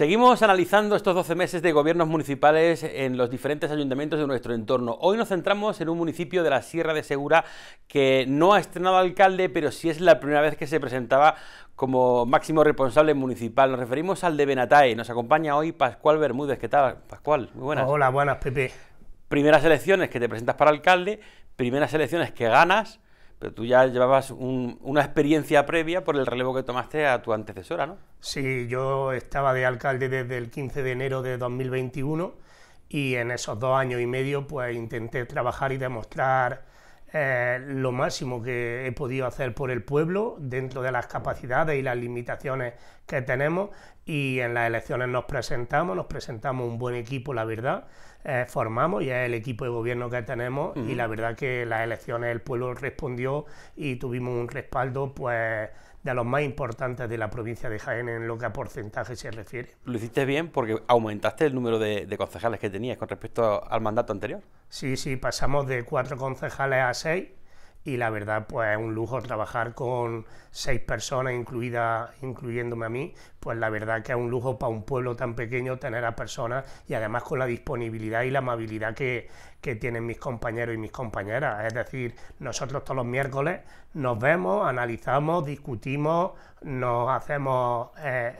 Seguimos analizando estos 12 meses de gobiernos municipales en los diferentes ayuntamientos de nuestro entorno. Hoy nos centramos en un municipio de la Sierra de Segura que no ha estrenado alcalde, pero sí es la primera vez que se presentaba como máximo responsable municipal. Nos referimos al de Benatae. Nos acompaña hoy Pascual Bermúdez. ¿Qué tal, Pascual? Muy buenas. Hola, buenas, Pepe. Primeras elecciones que te presentas para alcalde, primeras elecciones que ganas pero tú ya llevabas una experiencia previa por el relevo que tomaste a tu antecesora, ¿no? Sí, yo estaba de alcalde desde el 15 de enero de 2021 y en esos dos años y medio pues intenté trabajar y demostrar eh, lo máximo que he podido hacer por el pueblo dentro de las capacidades y las limitaciones que tenemos y en las elecciones nos presentamos, nos presentamos un buen equipo, la verdad. Eh, formamos y es el equipo de gobierno que tenemos y la verdad que las elecciones el pueblo respondió y tuvimos un respaldo pues de los más importantes de la provincia de Jaén en lo que a porcentaje se refiere. Lo hiciste bien porque aumentaste el número de concejales que tenías con respecto al mandato anterior. Sí, sí, pasamos de cuatro concejales a seis y la verdad pues es un lujo trabajar con seis personas incluida incluyéndome a mí pues la verdad que es un lujo para un pueblo tan pequeño tener a personas y además con la disponibilidad y la amabilidad que, tienen mis compañeros y mis compañeras es decir nosotros todos los miércoles nos vemos analizamos discutimos nos hacemos eh,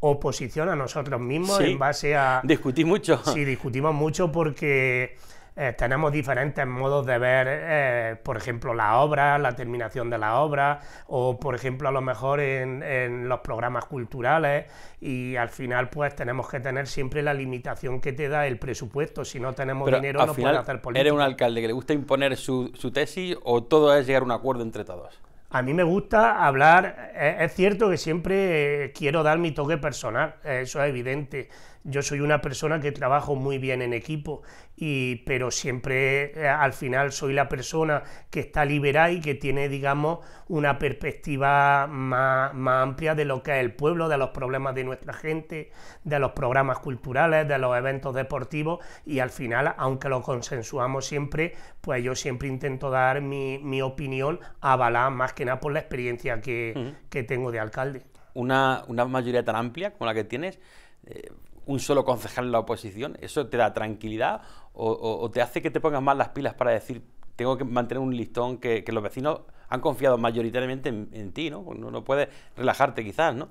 oposición a nosotros mismos en base a discutimos mucho sí discutimos mucho porque eh, tenemos diferentes modos de ver, eh, por ejemplo, la obra, la terminación de la obra, o por ejemplo, a lo mejor en, los programas culturales, y al final, pues tenemos que tener siempre la limitación que te da el presupuesto. Si no tenemos dinero, no podemos hacer política. ¿Eres un alcalde que le gusta imponer su, su tesis o todo es llegar a un acuerdo entre todos? A mí me gusta hablar, eh, es cierto que siempre quiero dar mi toque personal, eso es evidente, yo soy una persona que trabajo muy bien en equipo, y, pero siempre eh, al final soy la persona que está liberada y que tiene, digamos, una perspectiva más, amplia de lo que es el pueblo, de los problemas de nuestra gente, de los programas culturales, de los eventos deportivos y al final, aunque lo consensuamos siempre, pues yo siempre intento dar mi, mi opinión avalada más que nada por la experiencia que, tengo de alcalde. Una, mayoría tan amplia como la que tienes, eh, un solo concejal en la oposición? ¿Eso te da tranquilidad o, te hace que te pongas más las pilas para decir, tengo que mantener un listón que, los vecinos han confiado mayoritariamente en, ti, ¿no? Pues no, no puedes relajarte quizás, ¿no?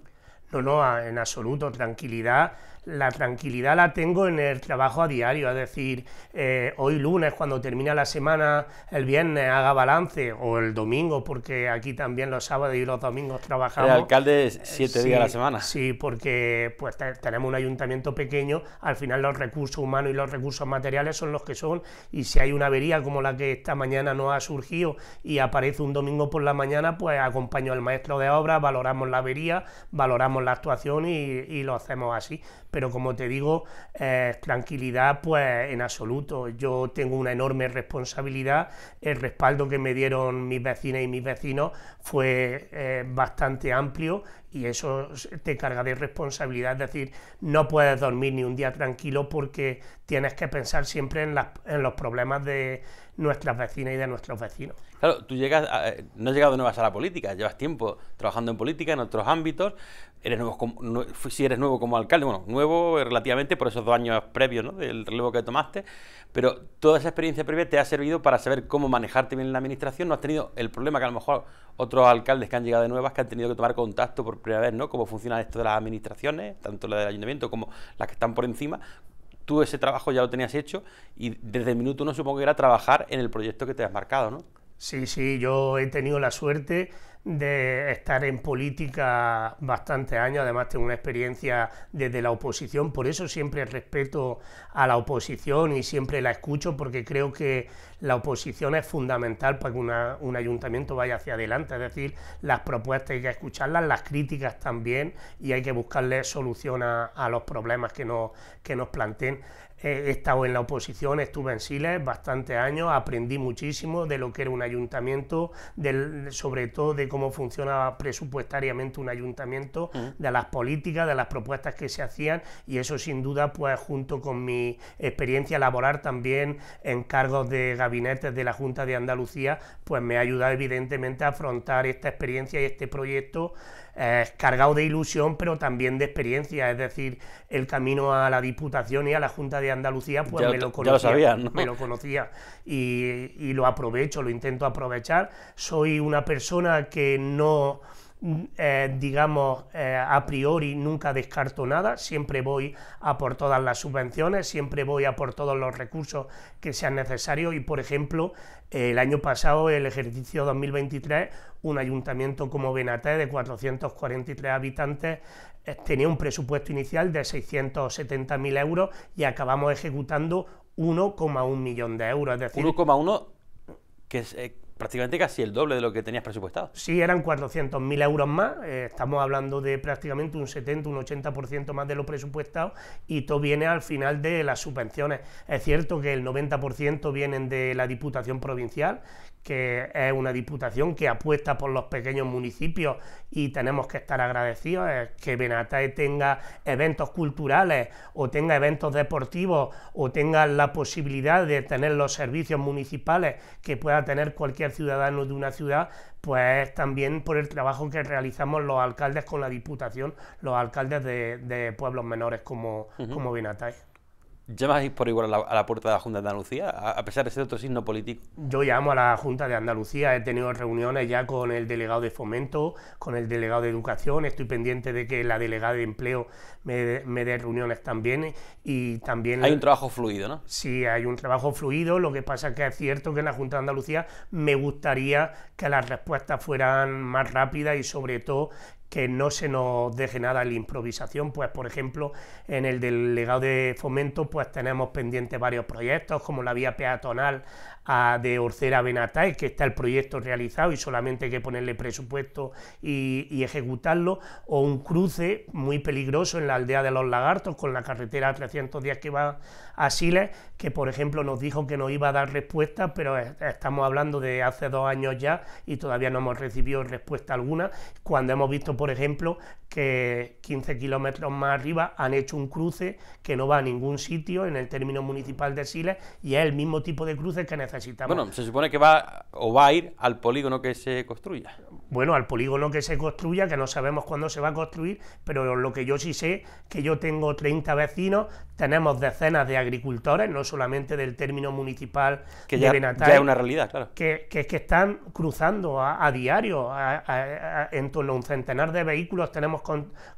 No, no, en absoluto, tranquilidad la tranquilidad la tengo en el trabajo a diario, es decir, eh, hoy lunes cuando termina la semana, el viernes haga balance o el domingo, porque aquí también los sábados y los domingos trabajamos. El alcalde eh, siete días a la semana. Sí, porque pues tenemos un ayuntamiento pequeño, al final los recursos humanos y los recursos materiales son los que son y si hay una avería como la que esta mañana no ha surgido y aparece un domingo por la mañana, pues acompaño al maestro de obra, valoramos la avería, valoramos la actuación y, y lo hacemos así pero como te digo, eh, tranquilidad pues en absoluto. Yo tengo una enorme responsabilidad, el respaldo que me dieron mis vecinas y mis vecinos fue eh, bastante amplio y eso te carga de responsabilidad, es decir, no puedes dormir ni un día tranquilo porque tienes que pensar siempre en los problemas de nuestras vecinas y de nuestros vecinos. Claro, tú llegas, eh, no has llegado de nuevas a la política, llevas tiempo trabajando en política en otros ámbitos, eres nuevo si eres nuevo como alcalde, bueno, nuevo eh, relativamente por esos dos años previos ¿no? del relevo que tomaste, pero toda esa experiencia previa te ha servido para saber cómo manejarte bien en la administración, no has tenido el problema que a lo mejor otros alcaldes que han llegado de nuevas que han tenido que tomar contacto por primera vez, ¿no? Cómo funciona esto de las administraciones, tanto la del ayuntamiento como las que están por encima, tú ese trabajo ya lo tenías hecho y desde el minuto uno supongo que era trabajar en el proyecto que te has marcado, ¿no? Sí, sí, yo he tenido la suerte de estar en política bastantes años, además tengo una experiencia desde la oposición, por eso siempre respeto a la oposición y siempre la escucho porque creo que la oposición es fundamental para que un ayuntamiento vaya hacia adelante, es decir, las propuestas hay que escucharlas, las críticas también y hay que buscarle solución a, los problemas que que nos planteen he estado en la oposición, estuve en Siles bastantes años, aprendí muchísimo de lo que era un ayuntamiento, del, sobre todo de cómo funcionaba presupuestariamente un ayuntamiento, de las políticas, de las propuestas que se hacían y eso sin duda pues junto con mi experiencia laboral también en cargos de gabinetes de la Junta de Andalucía pues me ha ayudado evidentemente a afrontar esta experiencia y este proyecto eh, cargado de ilusión pero también de experiencia, es decir, el camino a la Diputación y a la Junta de Andalucía, pues me lo conocía. Me lo conocía y lo aprovecho, lo intento aprovechar. Soy una persona que no eh, digamos, eh, a priori nunca descarto nada, siempre voy a por todas las subvenciones, siempre voy a por todos los recursos que sean necesarios y, por ejemplo, el año pasado, el ejercicio 2023, un ayuntamiento como Benaté de 443 habitantes eh, tenía un presupuesto inicial de 670.000 euros y acabamos ejecutando 1,1 millón de euros. decir 1,1 que es prácticamente casi el doble de lo que tenías presupuestado. Sí, eran 400.000 euros más, eh, estamos hablando de prácticamente un 70, un 80% más de lo presupuestado y todo viene al final de las subvenciones. Es cierto que el 90% vienen de la Diputación Provincial, que es una diputación que apuesta por los pequeños municipios y tenemos que estar agradecidos que Benatae tenga eventos culturales o tenga eventos deportivos o tenga la posibilidad de tener los servicios municipales que pueda tener cualquier ciudadano de una ciudad, pues también por el trabajo que realizamos los alcaldes con la diputación, los alcaldes de, pueblos menores como, uh ¿Llamáis por igual a la, puerta de la Junta de Andalucía, a, pesar de ser otro signo político? Yo llamo a la Junta de Andalucía, he tenido reuniones ya con el delegado de Fomento, con el delegado de Educación, estoy pendiente de que la delegada de Empleo me, me dé reuniones también y también... Hay un trabajo fluido, ¿no? Sí, hay un trabajo fluido, lo que pasa es que es cierto que en la Junta de Andalucía me gustaría que las respuestas fueran más rápidas y sobre todo que no se nos deje nada en la improvisación, pues por ejemplo en el del legado de fomento pues tenemos pendientes varios proyectos como la vía peatonal a, de Orcera Benatay, que está el proyecto realizado y solamente hay que ponerle presupuesto y, ejecutarlo, o un cruce muy peligroso en la aldea de los lagartos con la carretera 310 que va a Siles, que por ejemplo nos dijo que nos iba a dar respuesta, pero estamos hablando de hace dos años ya y todavía no hemos recibido respuesta alguna, cuando hemos visto por ejemplo que 15 kilómetros más arriba han hecho un cruce que no va a ningún sitio en el término municipal de Siles y es el mismo tipo de cruce que necesitamos bueno, se supone que va o va a ir al polígono que se construya. Bueno, al polígono que se construya, que no sabemos cuándo se va a construir, pero lo que yo sí sé, que yo tengo 30 vecinos, tenemos decenas de agricultores, no solamente del término municipal que de ya, ya es una realidad, claro. Que, que, que están cruzando a, diario, en torno a un centenar de vehículos tenemos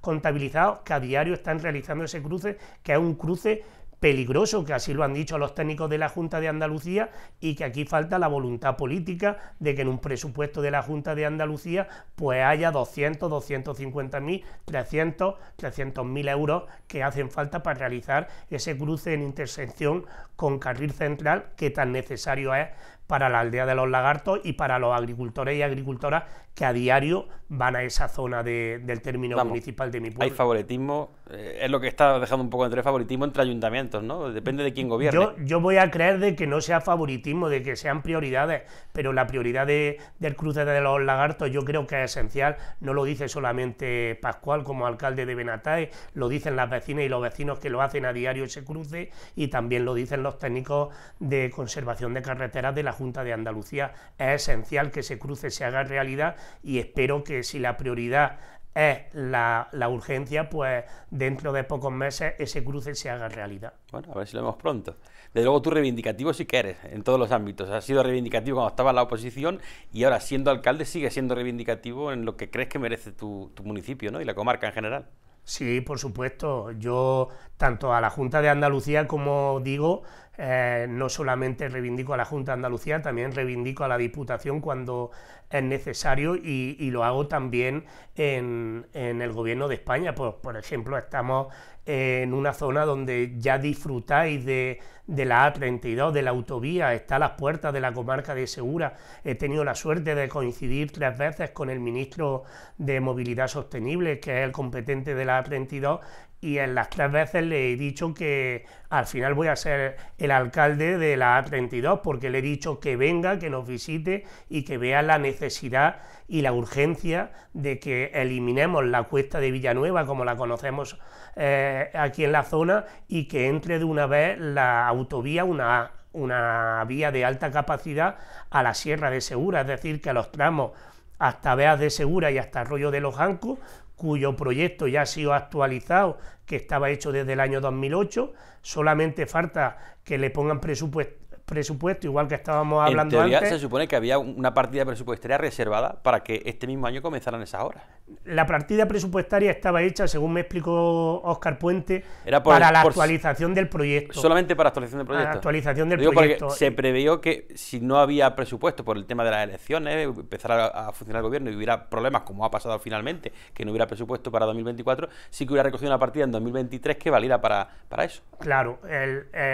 contabilizados que a diario están realizando ese cruce, que es un cruce peligroso, que así lo han dicho los técnicos de la Junta de Andalucía, y que aquí falta la voluntad política de que en un presupuesto de la Junta de Andalucía pues haya 200, 250 mil, 300, 300 mil euros que hacen falta para realizar ese cruce en intersección con carril central que tan necesario es para la aldea de los lagartos y para los agricultores y agricultoras que a diario van a esa zona de, del término municipal de mi pueblo. Hay favoritismo, eh, es lo que está dejando un poco entre favoritismo entre ayuntamientos, ¿no? Depende de quién gobierne. Yo, voy a creer de que no sea favoritismo, de que sean prioridades, pero la prioridad de, del cruce de los lagartos yo creo que es esencial, no lo dice solamente Pascual como alcalde de Benatae, lo dicen las vecinas y los vecinos que lo hacen a diario ese cruce y también lo dicen los técnicos de conservación de carreteras de la Junta de Andalucía. Es esencial que ese cruce se haga realidad y espero que si la prioridad es la, urgencia, pues dentro de pocos meses ese cruce se haga realidad. Bueno, a ver si lo vemos pronto. Desde luego tú reivindicativo si que en todos los ámbitos. Has sido reivindicativo cuando estaba en la oposición y ahora siendo alcalde sigue siendo reivindicativo en lo que crees que merece tu, municipio y la comarca en general. Sí, por supuesto. Yo, tanto a la Junta de Andalucía como digo, eh, no solamente reivindico a la Junta de Andalucía, también reivindico a la Diputación cuando es necesario y, lo hago también en, el Gobierno de España. Por, ejemplo, estamos en una zona donde ya disfrutáis de, de la A32, de la autovía, está a las puertas de la comarca de Segura. He tenido la suerte de coincidir tres veces con el ministro de Movilidad Sostenible, que es el competente de la A32, y en las tres veces le he dicho que al final voy a ser el alcalde de la A32 porque le he dicho que venga, que nos visite y que vea la necesidad y la urgencia de que eliminemos la cuesta de Villanueva como la conocemos eh, aquí en la zona y que entre de una vez la autovía, una, una vía de alta capacidad a la Sierra de Segura, es decir, que a los tramos hasta Veas de Segura y hasta Arroyo de los Ancos... cuyo proyecto ya ha sido actualizado que estaba hecho desde el año 2008, solamente falta que le pongan presupuesto presupuesto, igual que estábamos hablando en teoría, antes. se supone que había una partida presupuestaria reservada para que este mismo año comenzaran esas horas. La partida presupuestaria estaba hecha, según me explicó Óscar Puente, para la actualización del proyecto. Solamente para actualización del proyecto. La actualización del proyecto. se previó que si no había presupuesto por el tema de las elecciones, empezara a, funcionar el gobierno y hubiera problemas, como ha pasado finalmente, que no hubiera presupuesto para 2024, sí que hubiera recogido una partida en 2023 que valiera para, para eso. Claro,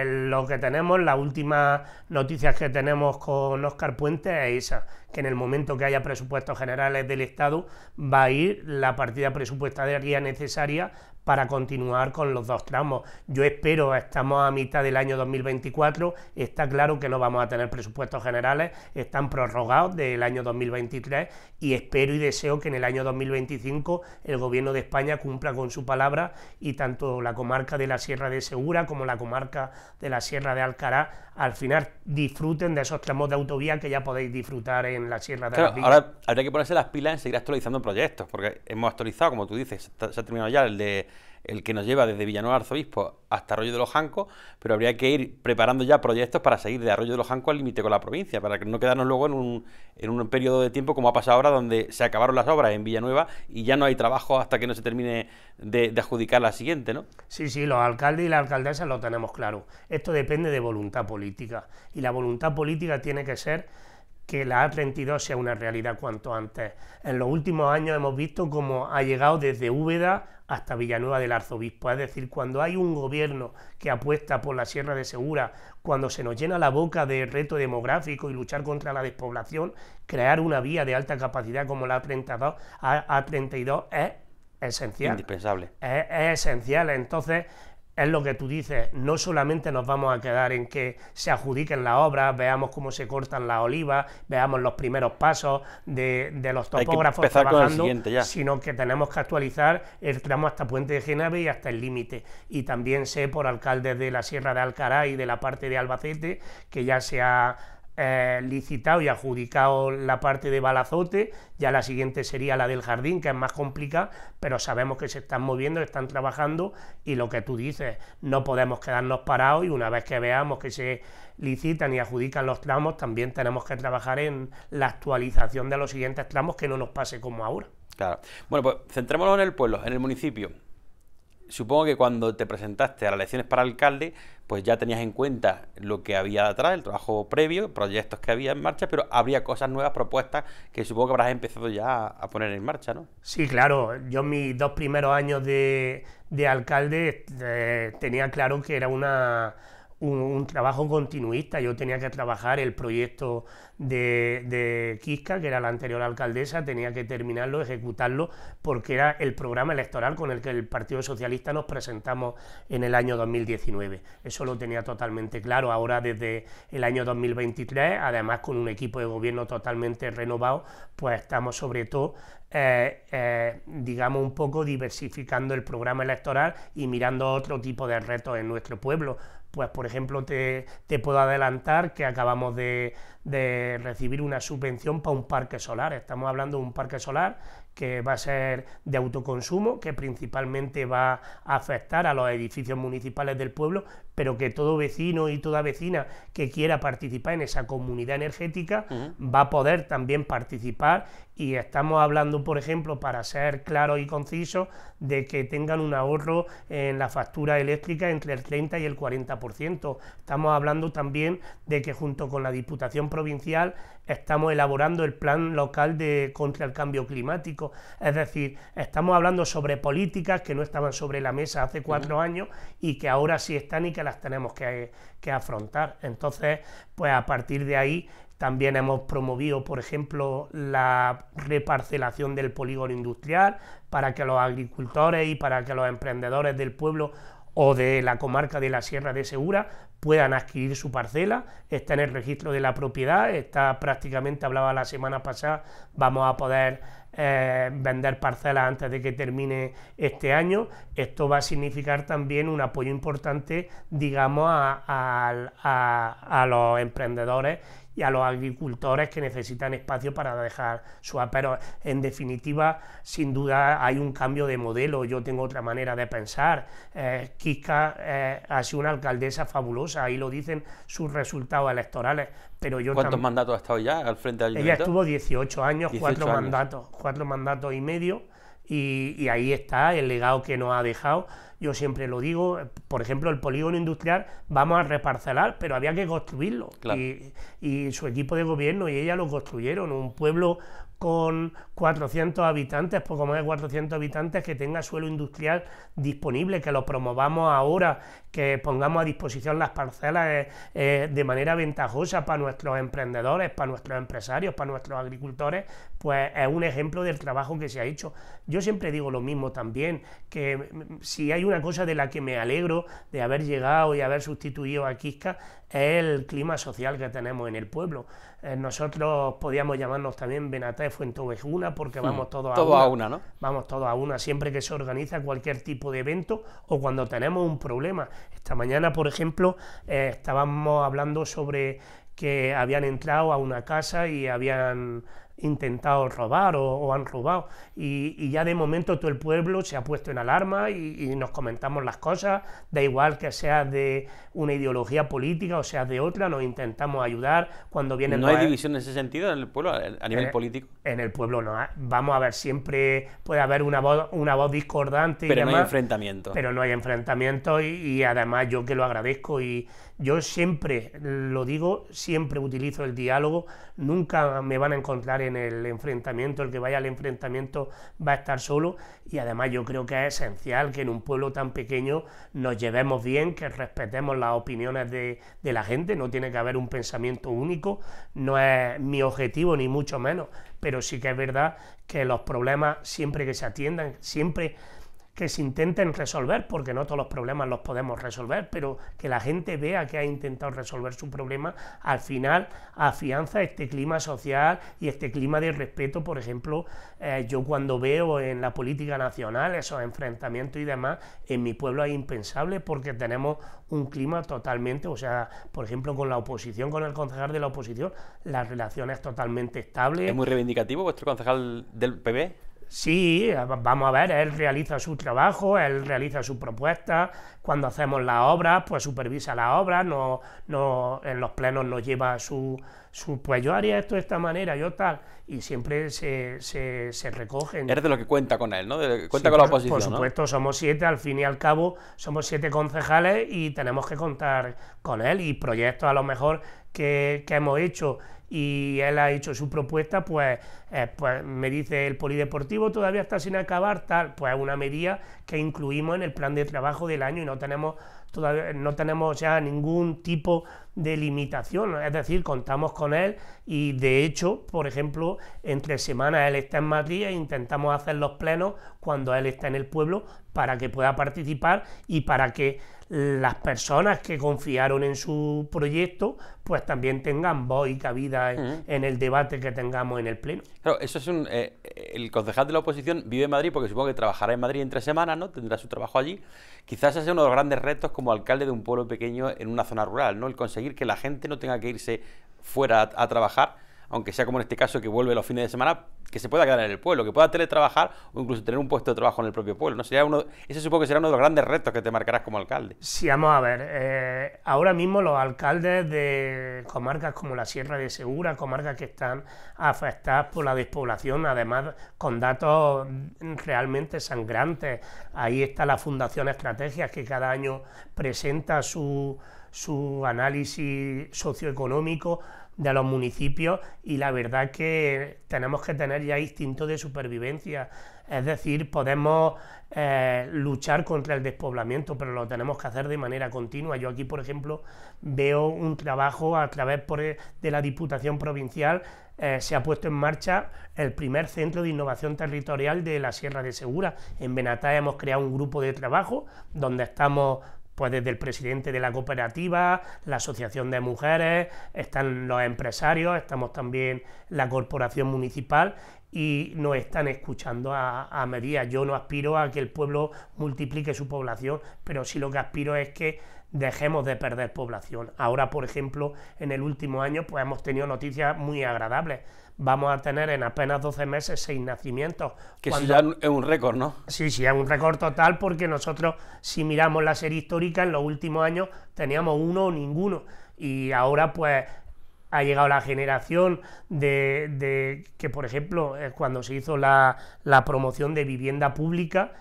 lo que tenemos, la última noticias que tenemos con Oscar Puente es esa, que en el momento que haya presupuestos generales del Estado va a ir la partida presupuestaria necesaria para continuar con los dos tramos. Yo espero, estamos a mitad del año 2024, está claro que no vamos a tener presupuestos generales, están prorrogados del año 2023 y espero y deseo que en el año 2025 el Gobierno de España cumpla con su palabra y tanto la comarca de la Sierra de Segura como la comarca de la Sierra de Alcará. al final disfruten de esos tramos de autovía que ya podéis disfrutar en la Sierra de claro, Ahora habría que ponerse las pilas en seguir actualizando proyectos, porque hemos actualizado, como tú dices, se ha terminado ya el de el que nos lleva desde Villanueva Arzobispo hasta Arroyo de los Jancos, pero habría que ir preparando ya proyectos para seguir de Arroyo de los Jancos al límite con la provincia, para que no quedarnos luego en un, un periodo de tiempo como ha pasado ahora, donde se acabaron las obras en Villanueva y ya no hay trabajo hasta que no se termine de, adjudicar la siguiente, ¿no? Sí, sí, los alcaldes y las alcaldesas lo tenemos claro. Esto depende de voluntad política, y la voluntad política tiene que ser que la A32 sea una realidad cuanto antes. En los últimos años hemos visto cómo ha llegado desde Úbeda hasta Villanueva del Arzobispo. Es decir, cuando hay un gobierno que apuesta por la Sierra de Segura, cuando se nos llena la boca de reto demográfico y luchar contra la despoblación, crear una vía de alta capacidad como la A32, A32 es esencial. Indispensable. Es, es esencial. Entonces, es lo que tú dices, no solamente nos vamos a quedar en que se adjudiquen las obras, veamos cómo se cortan las olivas, veamos los primeros pasos de, los topógrafos trabajando, sino que tenemos que actualizar el tramo hasta Puente de Genave y hasta el límite. Y también sé por alcaldes de la Sierra de Alcará y de la parte de Albacete que ya se ha eh, licitado y adjudicado la parte de Balazote, ya la siguiente sería la del jardín, que es más complicada, pero sabemos que se están moviendo, están trabajando y lo que tú dices, no podemos quedarnos parados y una vez que veamos que se licitan y adjudican los tramos, también tenemos que trabajar en la actualización de los siguientes tramos que no nos pase como ahora. Claro. Bueno, pues centrémonos en el pueblo, en el municipio supongo que cuando te presentaste a las elecciones para alcalde, pues ya tenías en cuenta lo que había atrás, el trabajo previo, proyectos que había en marcha, pero habría cosas nuevas, propuestas que supongo que habrás empezado ya a poner en marcha, ¿no? Sí, claro. Yo en mis dos primeros años de, de alcalde eh, tenía claro que era una un, trabajo continuista. Yo tenía que trabajar el proyecto de, de Quisca, que era la anterior alcaldesa, tenía que terminarlo, ejecutarlo, porque era el programa electoral con el que el Partido Socialista nos presentamos en el año 2019. Eso lo tenía totalmente claro. Ahora, desde el año 2023, además con un equipo de gobierno totalmente renovado, pues estamos sobre todo eh, eh, digamos, un poco diversificando el programa electoral y mirando otro tipo de retos en nuestro pueblo. Pues, por ejemplo, te, puedo adelantar que acabamos de, de recibir una subvención para un parque solar. Estamos hablando de un parque solar que va a ser de autoconsumo, que principalmente va a afectar a los edificios municipales del pueblo, pero que todo vecino y toda vecina que quiera participar en esa comunidad energética va a poder también participar y estamos hablando, por ejemplo, para ser claro y concisos, de que tengan un ahorro en la factura eléctrica entre el 30 y el 40%. Estamos hablando también de que junto con la Diputación Provincial estamos elaborando el plan local de contra el cambio climático. Es decir, estamos hablando sobre políticas que no estaban sobre la mesa hace cuatro años y que ahora sí están y que las tenemos que, que afrontar. Entonces, pues a partir de ahí también hemos promovido, por ejemplo, la reparcelación del polígono industrial para que los agricultores y para que los emprendedores del pueblo o de la comarca de la Sierra de Segura puedan adquirir su parcela, está en el registro de la propiedad, está prácticamente, hablaba la semana pasada, vamos a poder eh, vender parcelas antes de que termine este año. Esto va a significar también un apoyo importante, digamos, a los emprendedores y a los agricultores que necesitan espacio para dejar su Pero en definitiva, sin duda, hay un cambio de modelo. Yo tengo otra manera de pensar. Eh, eh ha sido una alcaldesa fabulosa, ahí lo dicen sus resultados electorales. Pero yo ¿Cuántos mandatos ha estado ya al frente del Ella estuvo 18 años, cuatro mandatos, cuatro mandatos y medio. Y, y, ahí está el legado que nos ha dejado. Yo siempre lo digo, por ejemplo, el polígono industrial vamos a reparcelar, pero había que construirlo. Y, su equipo de gobierno y ella lo construyeron. Un pueblo con 400 habitantes, poco más de 400 habitantes, que tenga suelo industrial disponible, que lo promovamos ahora, que pongamos a disposición las parcelas eh, eh, de manera ventajosa para nuestros emprendedores, para nuestros empresarios, para nuestros agricultores, pues es un ejemplo del trabajo que se ha hecho. Yo siempre digo lo mismo también, que mm, si hay una cosa de la que me alegro, de haber llegado y haber sustituido a Quisca es el clima social que tenemos en el pueblo. Eh, nosotros podíamos llamarnos también Benaté Fuentovejuna porque hmm. vamos todos a, una, a una. ¿no? Vamos todos a una. Siempre que se organiza cualquier tipo de evento o cuando tenemos un problema. Esta mañana, por ejemplo, eh, estábamos hablando sobre que habían entrado a una casa y habían intentado robar o, han robado. Y, ya de momento todo el pueblo se ha puesto en alarma y, nos comentamos las cosas, da igual que sea de una ideología política o sea de otra, nos intentamos ayudar cuando vienen... ¿No hay división en ese sentido en el pueblo, a nivel político? En el pueblo no. Vamos a ver, siempre puede haber una voz, una voz discordante. Pero no hay enfrentamiento. Pero no hay enfrentamiento y además yo que lo agradezco y yo siempre lo digo, siempre utilizo el diálogo, nunca me van a encontrar en el enfrentamiento, el que vaya al enfrentamiento va a estar solo y además yo creo que es esencial que en un pueblo tan pequeño nos llevemos bien, que respetemos las opiniones de, la gente, no tiene que haber un pensamiento único, no es mi objetivo ni mucho menos, pero sí que es verdad que los problemas siempre que se atiendan, siempre que se intenten resolver, porque no todos los problemas los podemos resolver, pero que la gente vea que ha intentado resolver su problema, al final afianza este clima social y este clima de respeto. Por ejemplo, eh, yo cuando veo en la política nacional esos enfrentamientos y demás, en mi pueblo es impensable porque tenemos un clima totalmente, o sea, por ejemplo, con la oposición, con el concejal de la oposición, las relaciones totalmente estable. ¿Es muy reivindicativo vuestro concejal del PP? Sí, vamos a ver, él realiza su trabajo, él realiza su propuesta. cuando hacemos la obra, pues supervisa la obra. no, no, en los plenos nos lleva su, su, pues yo haría esto de esta manera, yo tal, y siempre se, se, se recogen. Eres de lo que cuenta con él, ¿no? cuenta con la oposición. Por, supuesto, somos siete, al fin y al cabo, somos siete concejales y tenemos que contar con él y proyectos a lo mejor que, que hemos hecho y él ha hecho su propuesta, pues, eh, pues me dice el polideportivo todavía está sin acabar, tal, pues es una medida que incluimos en el plan de trabajo del año y no tenemos todavía no tenemos ya ningún tipo de limitación, es decir, contamos con él y de hecho, por ejemplo, entre semanas él está en Madrid e intentamos hacer los plenos cuando él está en el pueblo para que pueda participar y para que las personas que confiaron en su proyecto pues también tengan voz y cabida en, el debate que tengamos en el Pleno. Claro, eso es un... Eh, el concejal de la oposición vive en Madrid porque supongo que trabajará en Madrid en tres semanas, ¿no? Tendrá su trabajo allí. Quizás ese es uno de los grandes retos como alcalde de un pueblo pequeño en una zona rural, ¿no? El conseguir que la gente no tenga que irse fuera a trabajar, aunque sea como en este caso que vuelve los fines de semana, que se pueda quedar en el pueblo, que pueda teletrabajar o incluso tener un puesto de trabajo en el propio pueblo. ¿no? Sería uno, ese supongo que será uno de los grandes retos que te marcarás como alcalde. Sí, vamos a ver. Eh, ahora mismo los alcaldes de comarcas como la Sierra de Segura, comarcas que están afectadas por la despoblación, además con datos realmente sangrantes. Ahí está la Fundación Estrategias que cada año presenta su, su análisis socioeconómico de los municipios y la verdad que tenemos que tener ya instinto de supervivencia. Es decir, podemos eh, luchar contra el despoblamiento, pero lo tenemos que hacer de manera continua. Yo aquí, por ejemplo, veo un trabajo a través de la Diputación Provincial. Eh, se ha puesto en marcha el primer centro de innovación territorial de la Sierra de Segura. En Benatá hemos creado un grupo de trabajo donde estamos pues desde el presidente de la cooperativa, la asociación de mujeres, están los empresarios, estamos también la corporación municipal y nos están escuchando a, a medida. Yo no aspiro a que el pueblo multiplique su población, pero sí lo que aspiro es que dejemos de perder población. Ahora, por ejemplo, en el último año, pues hemos tenido noticias muy agradables. Vamos a tener en apenas 12 meses seis nacimientos. Que cuando... ya es un récord, ¿no? Sí, sí, es un récord total porque nosotros, si miramos la serie histórica, en los últimos años teníamos uno o ninguno. Y ahora, pues, ha llegado la generación de, que, por ejemplo, eh, cuando se hizo la, la promoción de vivienda pública,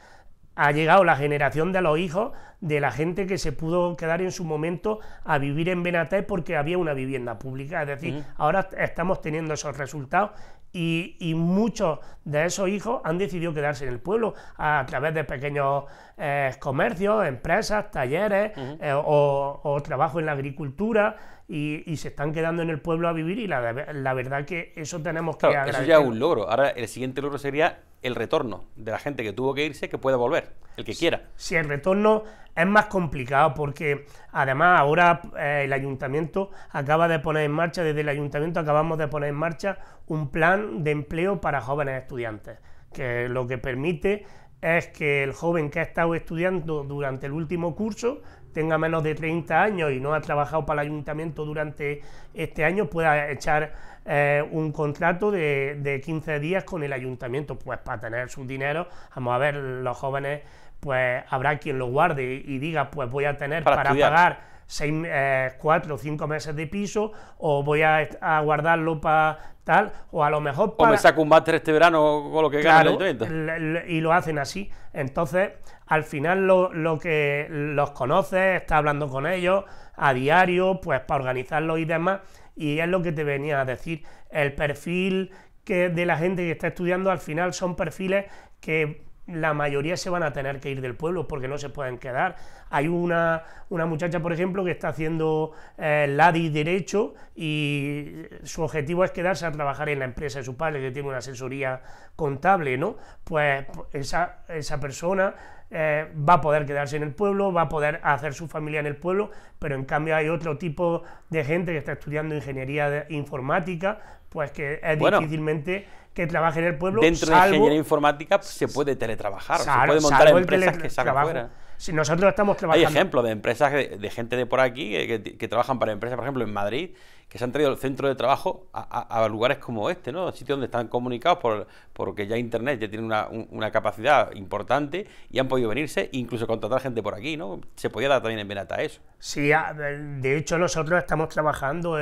ha llegado la generación de los hijos de la gente que se pudo quedar en su momento a vivir en Benaté porque había una vivienda pública. Es decir, mm. ahora estamos teniendo esos resultados y, muchos de esos hijos han decidido quedarse en el pueblo a, través de pequeños eh, comercios, empresas, talleres mm. eh, o trabajo en la agricultura y, se están quedando en el pueblo a vivir y la, verdad que eso tenemos que Eso ya es un logro. Ahora el siguiente logro sería el retorno de la gente que tuvo que irse, que pueda volver, el que quiera. Si el retorno es más complicado porque además ahora eh, el ayuntamiento acaba de poner en marcha, desde el ayuntamiento acabamos de poner en marcha un plan de empleo para jóvenes estudiantes, que lo que permite es que el joven que ha estado estudiando durante el último curso tenga menos de 30 años y no ha trabajado para el ayuntamiento durante este año pueda echar eh, un contrato de, de, 15 días con el ayuntamiento, pues para tener su dinero, vamos a ver, los jóvenes, pues habrá quien lo guarde y diga, pues voy a tener para pagar seis, eh, cuatro o cinco meses de piso, o voy a, guardarlo para tal, o a lo mejor para... O me saco un máster este verano con lo que claro, Y lo hacen así. Entonces, al final lo, que los conoces, está hablando con ellos a diario, pues para organizarlo y demás, y es lo que te venía a decir, el perfil que de la gente que está estudiando al final son perfiles que la mayoría se van a tener que ir del pueblo porque no se pueden quedar. Hay una, una muchacha, por ejemplo, que está haciendo eh, LADI Derecho y su objetivo es quedarse a trabajar en la empresa de su padre, que tiene una asesoría contable, ¿no? Pues esa, esa persona eh, va a poder quedarse en el pueblo, va a poder hacer su familia en el pueblo, pero en cambio hay otro tipo de gente que está estudiando ingeniería informática, pues que es difícilmente que trabaje en el pueblo. Dentro de ingeniería informática pues, se puede teletrabajar, se puede montar empresas que salgan fuera si nosotros estamos trabajando... Hay ejemplos de empresas, de, gente de por aquí, eh, que, trabajan para empresas, por ejemplo, en Madrid, que se han traído el centro de trabajo a, lugares como este, ¿no? Sitios donde están comunicados por, porque ya Internet ya tiene una, capacidad importante y han podido venirse, incluso contratar gente por aquí, ¿no? Se podía dar también en Benata eso. Sí, de hecho nosotros estamos trabajando,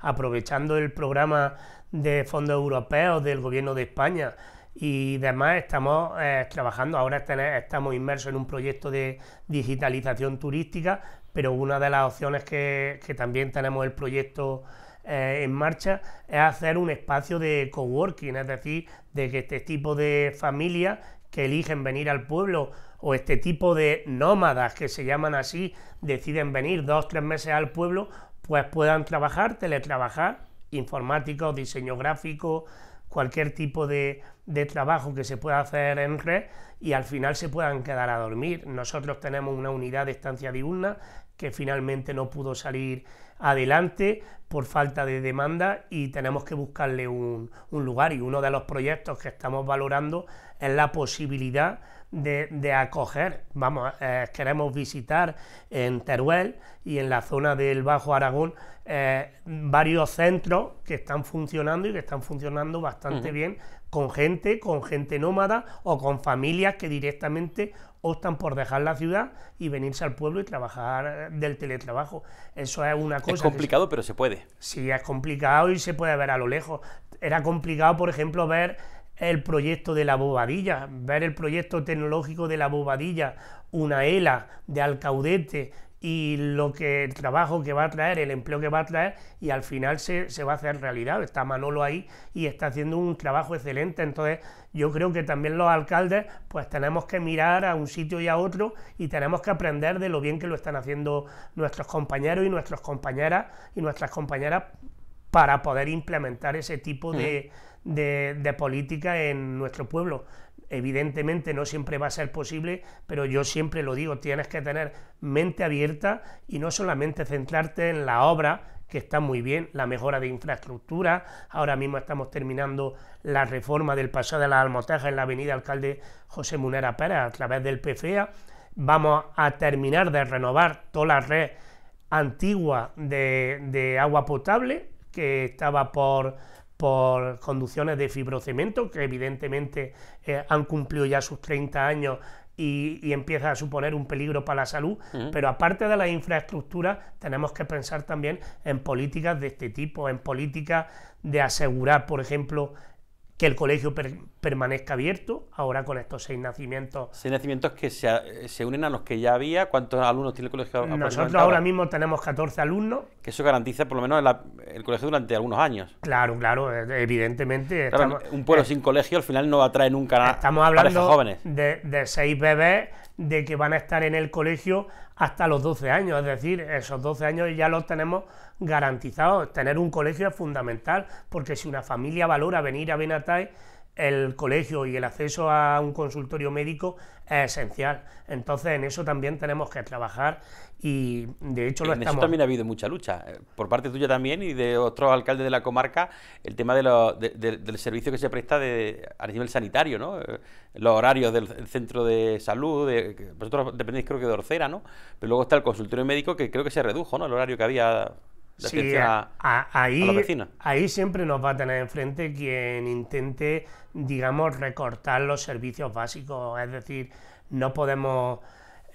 aprovechando el programa de fondos europeos del gobierno de España, y además estamos eh, trabajando, ahora estamos inmersos en un proyecto de digitalización turística, pero una de las opciones que, que también tenemos el proyecto eh, en marcha es hacer un espacio de coworking, es decir, de que este tipo de familias que eligen venir al pueblo o este tipo de nómadas que se llaman así, deciden venir dos, o tres meses al pueblo, pues puedan trabajar, teletrabajar, informático, diseño gráfico, cualquier tipo de, de trabajo que se pueda hacer en red y al final se puedan quedar a dormir. Nosotros tenemos una unidad de estancia diurna que finalmente no pudo salir adelante por falta de demanda y tenemos que buscarle un, lugar y uno de los proyectos que estamos valorando es la posibilidad de, acoger, vamos, eh, queremos visitar en Teruel y en la zona del Bajo Aragón eh, varios centros que están funcionando y que están funcionando bastante bien con gente, con gente nómada o con familias que directamente optan por dejar la ciudad y venirse al pueblo y trabajar eh, del teletrabajo. Eso es una cosa. Es complicado, pero se puede. Sí, es complicado y se puede ver a lo lejos. Era complicado, por ejemplo, ver el proyecto de la bobadilla, ver el proyecto tecnológico de la bobadilla, una hela de Alcaudete, y lo que el trabajo que va a traer, el empleo que va a traer, y al final se, va a hacer realidad. Está Manolo ahí y está haciendo un trabajo excelente. Entonces, yo creo que también los alcaldes, pues tenemos que mirar a un sitio y a otro y tenemos que aprender de lo bien que lo están haciendo nuestros compañeros y nuestras compañeras y nuestras compañeras para poder implementar ese tipo de, de política en nuestro pueblo evidentemente no siempre va a ser posible, pero yo siempre lo digo, tienes que tener mente abierta y no solamente centrarte en la obra, que está muy bien, la mejora de infraestructura, ahora mismo estamos terminando la reforma del pasado de la Almotejas en la avenida Alcalde José Munera Pérez a través del PFEA, vamos a terminar de renovar toda la red antigua de agua potable que estaba por por conducciones de fibrocemento, que evidentemente eh, han cumplido ya sus 30 años y, empieza a suponer un peligro para la salud. Pero aparte de la infraestructura tenemos que pensar también en políticas de este tipo, en políticas de asegurar, por ejemplo, que el colegio permanezca abierto, ahora con estos seis nacimientos. Seis nacimientos que se, unen a los que ya había, ¿cuántos alumnos tiene el colegio? Nosotros ahora mismo tenemos 14 alumnos. Que eso garantiza por lo menos el, colegio durante algunos años. Claro, claro, eh, evidentemente. un pueblo eh, sin colegio al final no atrae nunca a Estamos hablando De, de seis bebés de que van a estar en el colegio hasta los 12 años, es decir, esos 12 años ya los tenemos garantizados. Tener un colegio es fundamental, porque si una familia valora venir a Benatay, el colegio y el acceso a un consultorio médico es esencial. Entonces, en eso también tenemos que trabajar y, de hecho, lo en Eso también ha habido mucha lucha, eh, por parte tuya también y de otros alcaldes de la comarca, el tema de del servicio que se presta de, a nivel sanitario, ¿no? Eh, los horarios del centro de salud, de, vosotros dependéis creo que de Orcera, ¿no? Pero luego está el consultorio médico que creo que se redujo, ¿no? El horario que había sí, ahí, siempre nos va a tener enfrente quien intente, digamos, recortar los servicios básicos. Es decir, no podemos.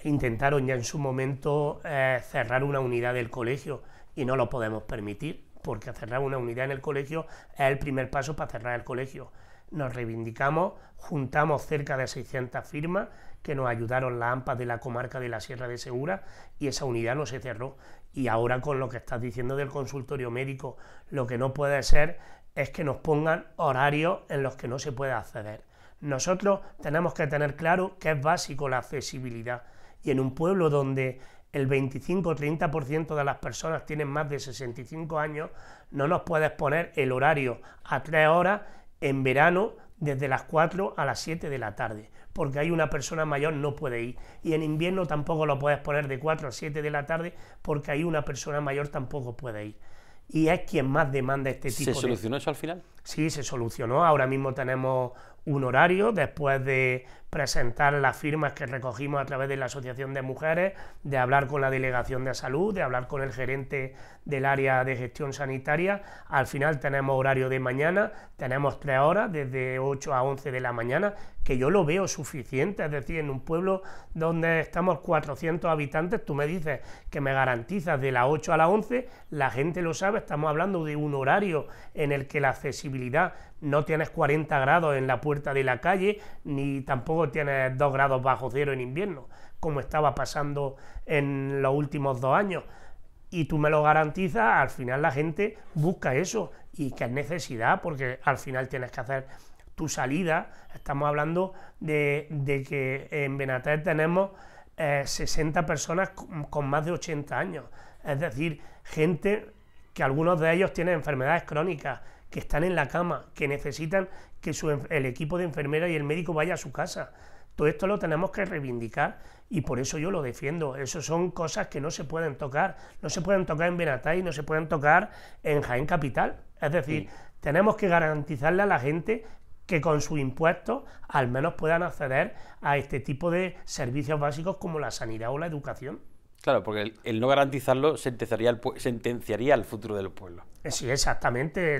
Intentaron ya en su momento eh, cerrar una unidad del colegio y no lo podemos permitir, porque cerrar una unidad en el colegio es el primer paso para cerrar el colegio. Nos reivindicamos, juntamos cerca de 600 firmas que nos ayudaron la AMPA de la comarca de la Sierra de Segura y esa unidad no se cerró. Y ahora con lo que estás diciendo del consultorio médico, lo que no puede ser es que nos pongan horarios en los que no se puede acceder. Nosotros tenemos que tener claro que es básico la accesibilidad. Y en un pueblo donde el 25 o 30% de las personas tienen más de 65 años, no nos puedes poner el horario a tres horas en verano desde las 4 a las 7 de la tarde porque hay una persona mayor, no puede ir. Y en invierno tampoco lo puedes poner de 4 a 7 de la tarde, porque hay una persona mayor, tampoco puede ir. Y es quien más demanda este tipo de... ¿Se solucionó eso al final? Sí, se solucionó. Ahora mismo tenemos un horario después de presentar las firmas que recogimos a través de la Asociación de Mujeres, de hablar con la Delegación de Salud, de hablar con el gerente del área de gestión sanitaria. Al final tenemos horario de mañana, tenemos tres horas, desde 8 a 11 de la mañana, que yo lo veo suficiente, es decir, en un pueblo donde estamos 400 habitantes, tú me dices que me garantizas de las 8 a las 11, la gente lo sabe, estamos hablando de un horario en el que la accesibilidad no tienes 40 grados en la puerta de la calle, ni tampoco tienes 2 grados bajo cero en invierno, como estaba pasando en los últimos dos años. Y tú me lo garantizas, al final la gente busca eso y que es necesidad, porque al final tienes que hacer tu salida. Estamos hablando de, que en Benatá tenemos 60 eh, personas con, más de 80 años, es decir, gente que algunos de ellos tienen enfermedades crónicas, que están en la cama, que necesitan que el equipo de enfermera y el médico vaya a su casa. Todo esto lo tenemos que reivindicar y por eso yo lo defiendo. Eso son cosas que no se pueden tocar. No se pueden tocar en Benatá y no se pueden tocar en Jaén Capital. Es decir, tenemos que garantizarle a la gente que con su impuesto al menos puedan acceder a este tipo de servicios básicos como la sanidad o la educación. Claro, porque el, no garantizarlo sentenciaría el, sentenciaría de futuro del pueblo. Eh, sí, exactamente.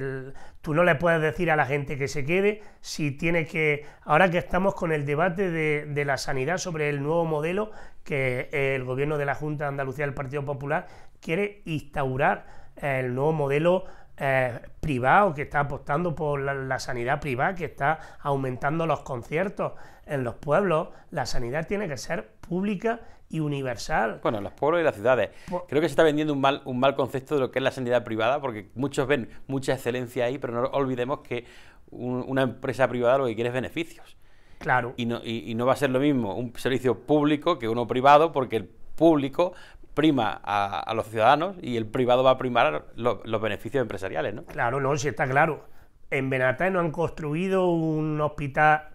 tú no le puedes decir a la gente que se quede si tiene que... Ahora que estamos con el debate de, de la sanidad sobre el nuevo modelo que eh, el gobierno de la Junta de Andalucía del Partido Popular quiere instaurar, eh, el nuevo modelo eh, privado que está apostando por la, sanidad privada, que está aumentando los conciertos en los pueblos, la sanidad tiene que ser pública y universal. Bueno, los pueblos y las ciudades. Pues Creo que se está vendiendo un mal, un mal concepto de lo que es la sanidad privada, porque muchos ven mucha excelencia ahí, pero no olvidemos que una empresa privada lo que quiere es beneficios. Claro. Y no, y no va a ser lo mismo un servicio público que uno privado, porque el público prima a, los ciudadanos y el privado va a primar los beneficios empresariales, ¿no? Claro, no, si está claro. En Benatá no han construido un hospital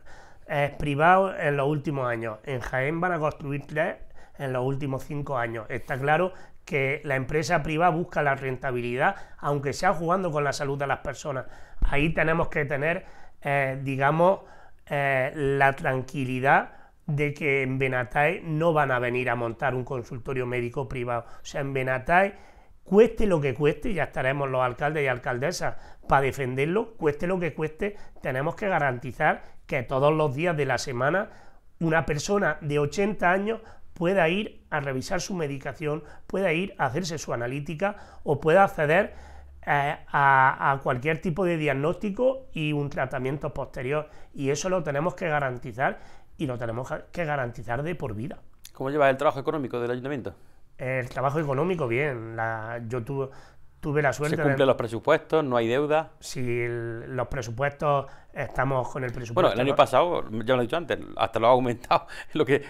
eh, privado en los últimos años. En Jaén van a construir tres en los últimos cinco años. Está claro que la empresa privada busca la rentabilidad, aunque sea jugando con la salud de las personas. Ahí tenemos que tener, eh, digamos, eh, la tranquilidad de que en Benatae no van a venir a montar un consultorio médico privado. O sea, en Benatae, cueste lo que cueste, ya estaremos los alcaldes y alcaldesas para defenderlo, cueste lo que cueste, tenemos que garantizar que todos los días de la semana una persona de 80 años pueda ir a revisar su medicación, pueda ir a hacerse su analítica o pueda acceder eh, a, a, cualquier tipo de diagnóstico y un tratamiento posterior. Y eso lo tenemos que garantizar y lo tenemos que garantizar de por vida. ¿Cómo lleva el trabajo económico del ayuntamiento? El trabajo económico, bien. La, yo tuve la suerte. Se cumplen los presupuestos, no hay deuda. Si los presupuestos estamos con el presupuesto. Bueno, el año pasado, ya lo he dicho antes, hasta lo ha aumentado lo que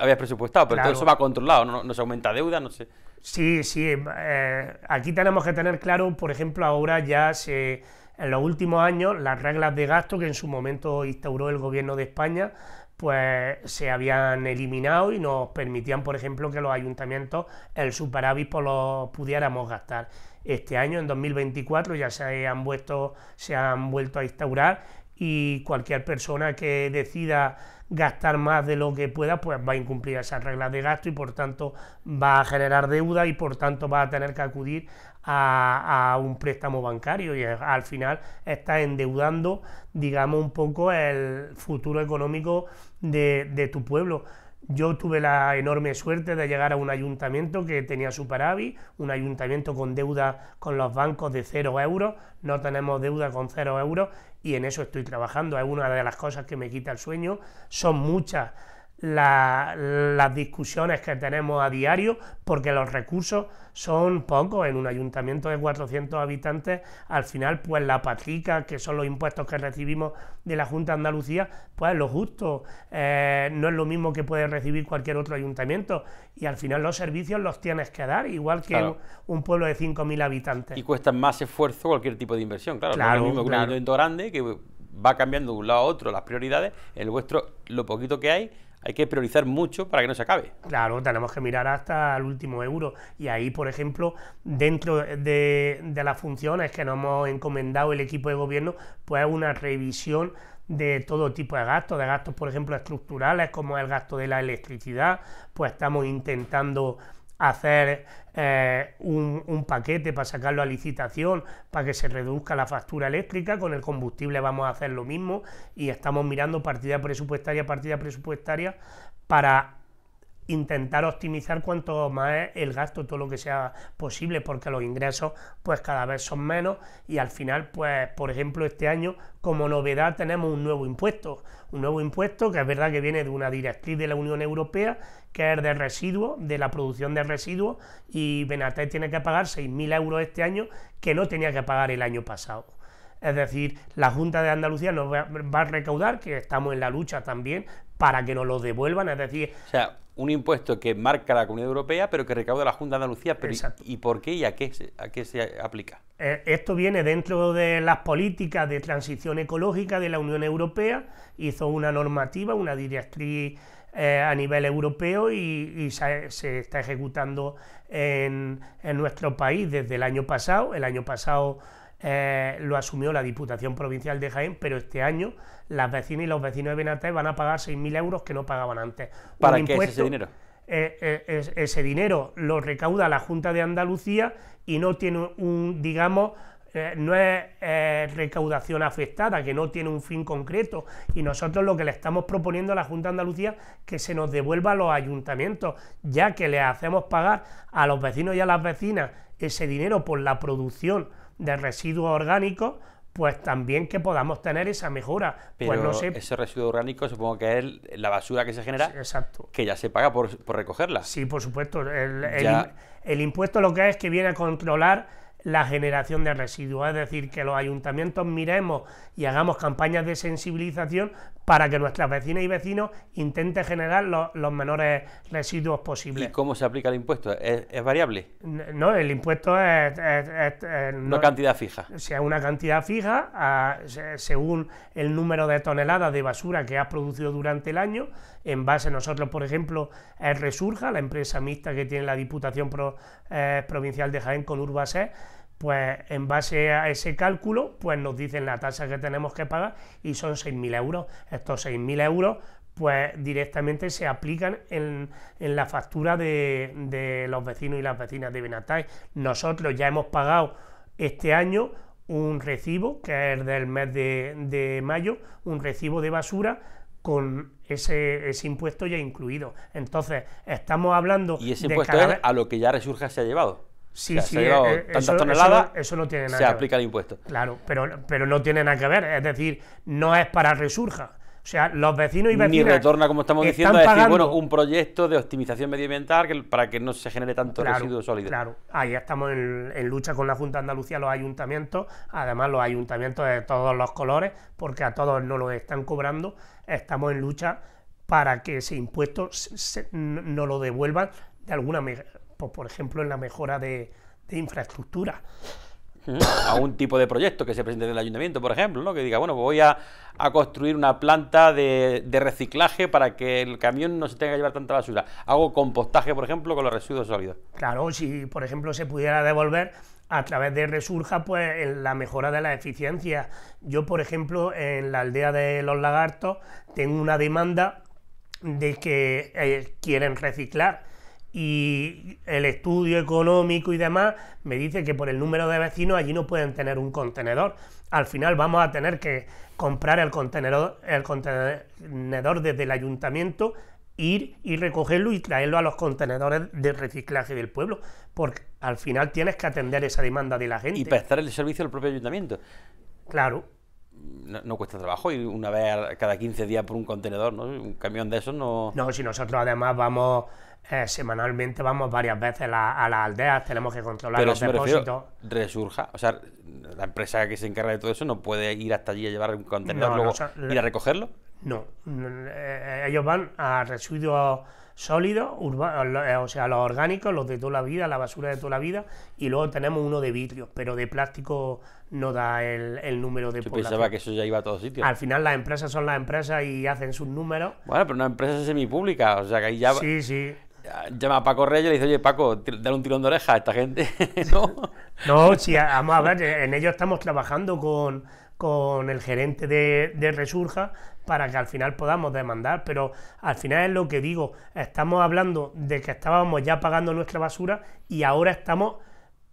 había presupuestado, pero todo eso va controlado, no, se aumenta deuda, no sé. Sí, sí. Eh, aquí tenemos que tener claro, por ejemplo, ahora ya se. En los últimos años, las reglas de gasto que en su momento instauró el gobierno de España pues se habían eliminado y nos permitían, por ejemplo, que los ayuntamientos el superávit pues, lo pudiéramos gastar. Este año, en 2024, ya se han, vuelto, se han vuelto a instaurar y cualquier persona que decida gastar más de lo que pueda, pues va a incumplir esas reglas de gasto y por tanto va a generar deuda y por tanto va a tener que acudir a, un préstamo bancario y eh, al final está endeudando, digamos, un poco el futuro económico de, de tu pueblo. Yo tuve la enorme suerte de llegar a un ayuntamiento que tenía superávit, un ayuntamiento con deuda con los bancos de cero euros, no tenemos deuda con cero euros y en eso estoy trabajando, es una de las cosas que me quita el sueño, son muchas las discusiones que tenemos a diario, porque los recursos son pocos. En un ayuntamiento de 400 habitantes, al final, pues la patrica, que son los impuestos que recibimos de la Junta de Andalucía, pues lo justo. Eh, no es lo mismo que puede recibir cualquier otro ayuntamiento. Y al final los servicios los tienes que dar, igual que un, pueblo de 5.000 habitantes. Y cuesta más esfuerzo cualquier tipo de inversión, claro. no es lo mismo un ayuntamiento grande que va cambiando de un lado a otro las prioridades, el vuestro, lo poquito que hay, hay que priorizar mucho para que no se acabe. Claro, tenemos que mirar hasta el último euro. Y ahí, por ejemplo, dentro de, las funciones que nos hemos encomendado el equipo de gobierno, pues una revisión de todo tipo de gastos, de gastos, por ejemplo, estructurales, como el gasto de la electricidad, pues estamos intentando hacer eh, un, un, paquete para sacarlo a licitación, para que se reduzca la factura eléctrica, con el combustible vamos a hacer lo mismo y estamos mirando partida presupuestaria, partida presupuestaria para intentar optimizar cuanto más el gasto, todo lo que sea posible, porque los ingresos pues cada vez son menos y al final pues por ejemplo este año como novedad tenemos un nuevo impuesto, un nuevo impuesto que es verdad que viene de una directriz de la Unión Europea que es de residuos, de la producción de residuos y Benatez tiene que pagar 6.000 euros este año que no tenía que pagar el año pasado es decir, la Junta de Andalucía nos va, a recaudar, que estamos en la lucha también, para que nos lo devuelvan, es decir... O sea, un impuesto que marca la Comunidad Europea, pero que recauda la Junta de Andalucía. ¿Y por qué y a qué, se, a qué se aplica? Eh, esto viene dentro de las políticas de transición ecológica de la Unión Europea. Hizo una normativa, una directriz eh, a nivel europeo y, se, está ejecutando en, en nuestro país desde el año pasado. El año pasado eh, lo asumió la Diputación Provincial de Jaén, pero este año las vecinas y los vecinos de Benaté van a pagar 6.000 euros que no pagaban antes. ¿Para qué ese dinero? Eh, eh, ese dinero lo recauda la Junta de Andalucía y no tiene un, digamos, no es recaudación afectada, que no tiene un fin concreto. Y nosotros lo que le estamos proponiendo a la Junta de Andalucía que se nos devuelva a los ayuntamientos, ya que le hacemos pagar a los vecinos y a las vecinas ese dinero por la producción de residuos orgánicos, pues también que podamos tener esa mejora. Pues Pero pues no sé... ese residuo orgánico supongo que es la basura que se genera, exacto. que ya se paga por, recogerla. Sí, por supuesto. El, el, impuesto lo que es que viene a controlar la generación de residuos, es decir, que los ayuntamientos miremos y hagamos campañas de sensibilización para que nuestras vecinas y vecinos intenten generar los, menores residuos posibles. ¿Y cómo se aplica el impuesto? ¿Es, variable? No, el impuesto es... no, una cantidad fija. O ah, sea, una cantidad fija según el número de toneladas de basura que has producido durante el año. En base a nosotros, por ejemplo, es Resurja, la empresa mixta que tiene la Diputación eh, Provincial de Jaén con Urbaset, pues en base a ese cálculo, pues nos dicen la tasa que tenemos que pagar y son 6.000 euros. Estos 6.000 euros pues directamente se aplican en, en la factura de, de, los vecinos y las vecinas de Benatay. Nosotros ya hemos pagado este año un recibo, que es del mes de, mayo, un recibo de basura con ese, ese, impuesto ya incluido. Entonces, estamos hablando... Y ese impuesto a lo que ya Resurja se ha llevado. Sí, sí, eh, eso, toneladas, eso, no tiene nada se aplica el impuesto. Claro, pero, pero no tiene nada que ver, es decir, no es para Resurja. O sea, los vecinos y vecinas... Ni retorna, como estamos diciendo, a decir, bueno, un proyecto de optimización medioambiental para que no se genere tanto residuo sólido. Claro, ahí estamos en, lucha con la Junta de Andalucía, los ayuntamientos, además los ayuntamientos de todos los colores, porque a todos no lo están cobrando, estamos en lucha para que ese impuesto no lo devuelvan de alguna manera pues, por ejemplo, en la mejora de, infraestructura. Mm, a un tipo de proyecto que se presente en el ayuntamiento, por ejemplo, ¿no? que diga, bueno, pues voy a, construir una planta de, reciclaje para que el camión no se tenga que llevar tanta basura. Hago compostaje, por ejemplo, con los residuos sólidos. Claro, si por ejemplo se pudiera devolver a través de Resurja, pues en la mejora de la eficiencia. Yo, por ejemplo, en la aldea de los lagartos tengo una demanda de que eh, quieren reciclar y el estudio económico y demás me dice que por el número de vecinos allí no pueden tener un contenedor. Al final vamos a tener que comprar el contenedor, el contenedor desde el ayuntamiento, ir y recogerlo y traerlo a los contenedores de reciclaje del pueblo, porque al final tienes que atender esa demanda de la gente. Y prestar el servicio al propio ayuntamiento. Claro. No, cuesta trabajo ir una vez cada 15 días por un contenedor, ¿no? Un camión de esos no... No, si nosotros además vamos eh, semanalmente vamos varias veces a las aldeas, tenemos que controlar los depósitos. resurja, o sea, la empresa que se encarga de todo eso no puede ir hasta allí a llevar un contenedor, y luego a recogerlo. No, eh, ellos van a residuos sólidos, eh, o sea, los orgánicos, los de toda la vida, la basura de toda la vida, y luego tenemos uno de vidrio, pero de plástico no da el, número de Yo población. pensaba que eso ya iba a todos sitios. Al final las empresas son las empresas y hacen sus números. Bueno, pero una empresa es semipública, o sea que ya... Sí, sí llama a Paco Reyes y le dice, oye, Paco, dale un tirón de oreja a esta gente, ¿no? No, vamos a ver, en ello estamos trabajando con, el gerente de, de, Resurja para que al final podamos demandar, pero al final es lo que digo, estamos hablando de que estábamos ya pagando nuestra basura y ahora estamos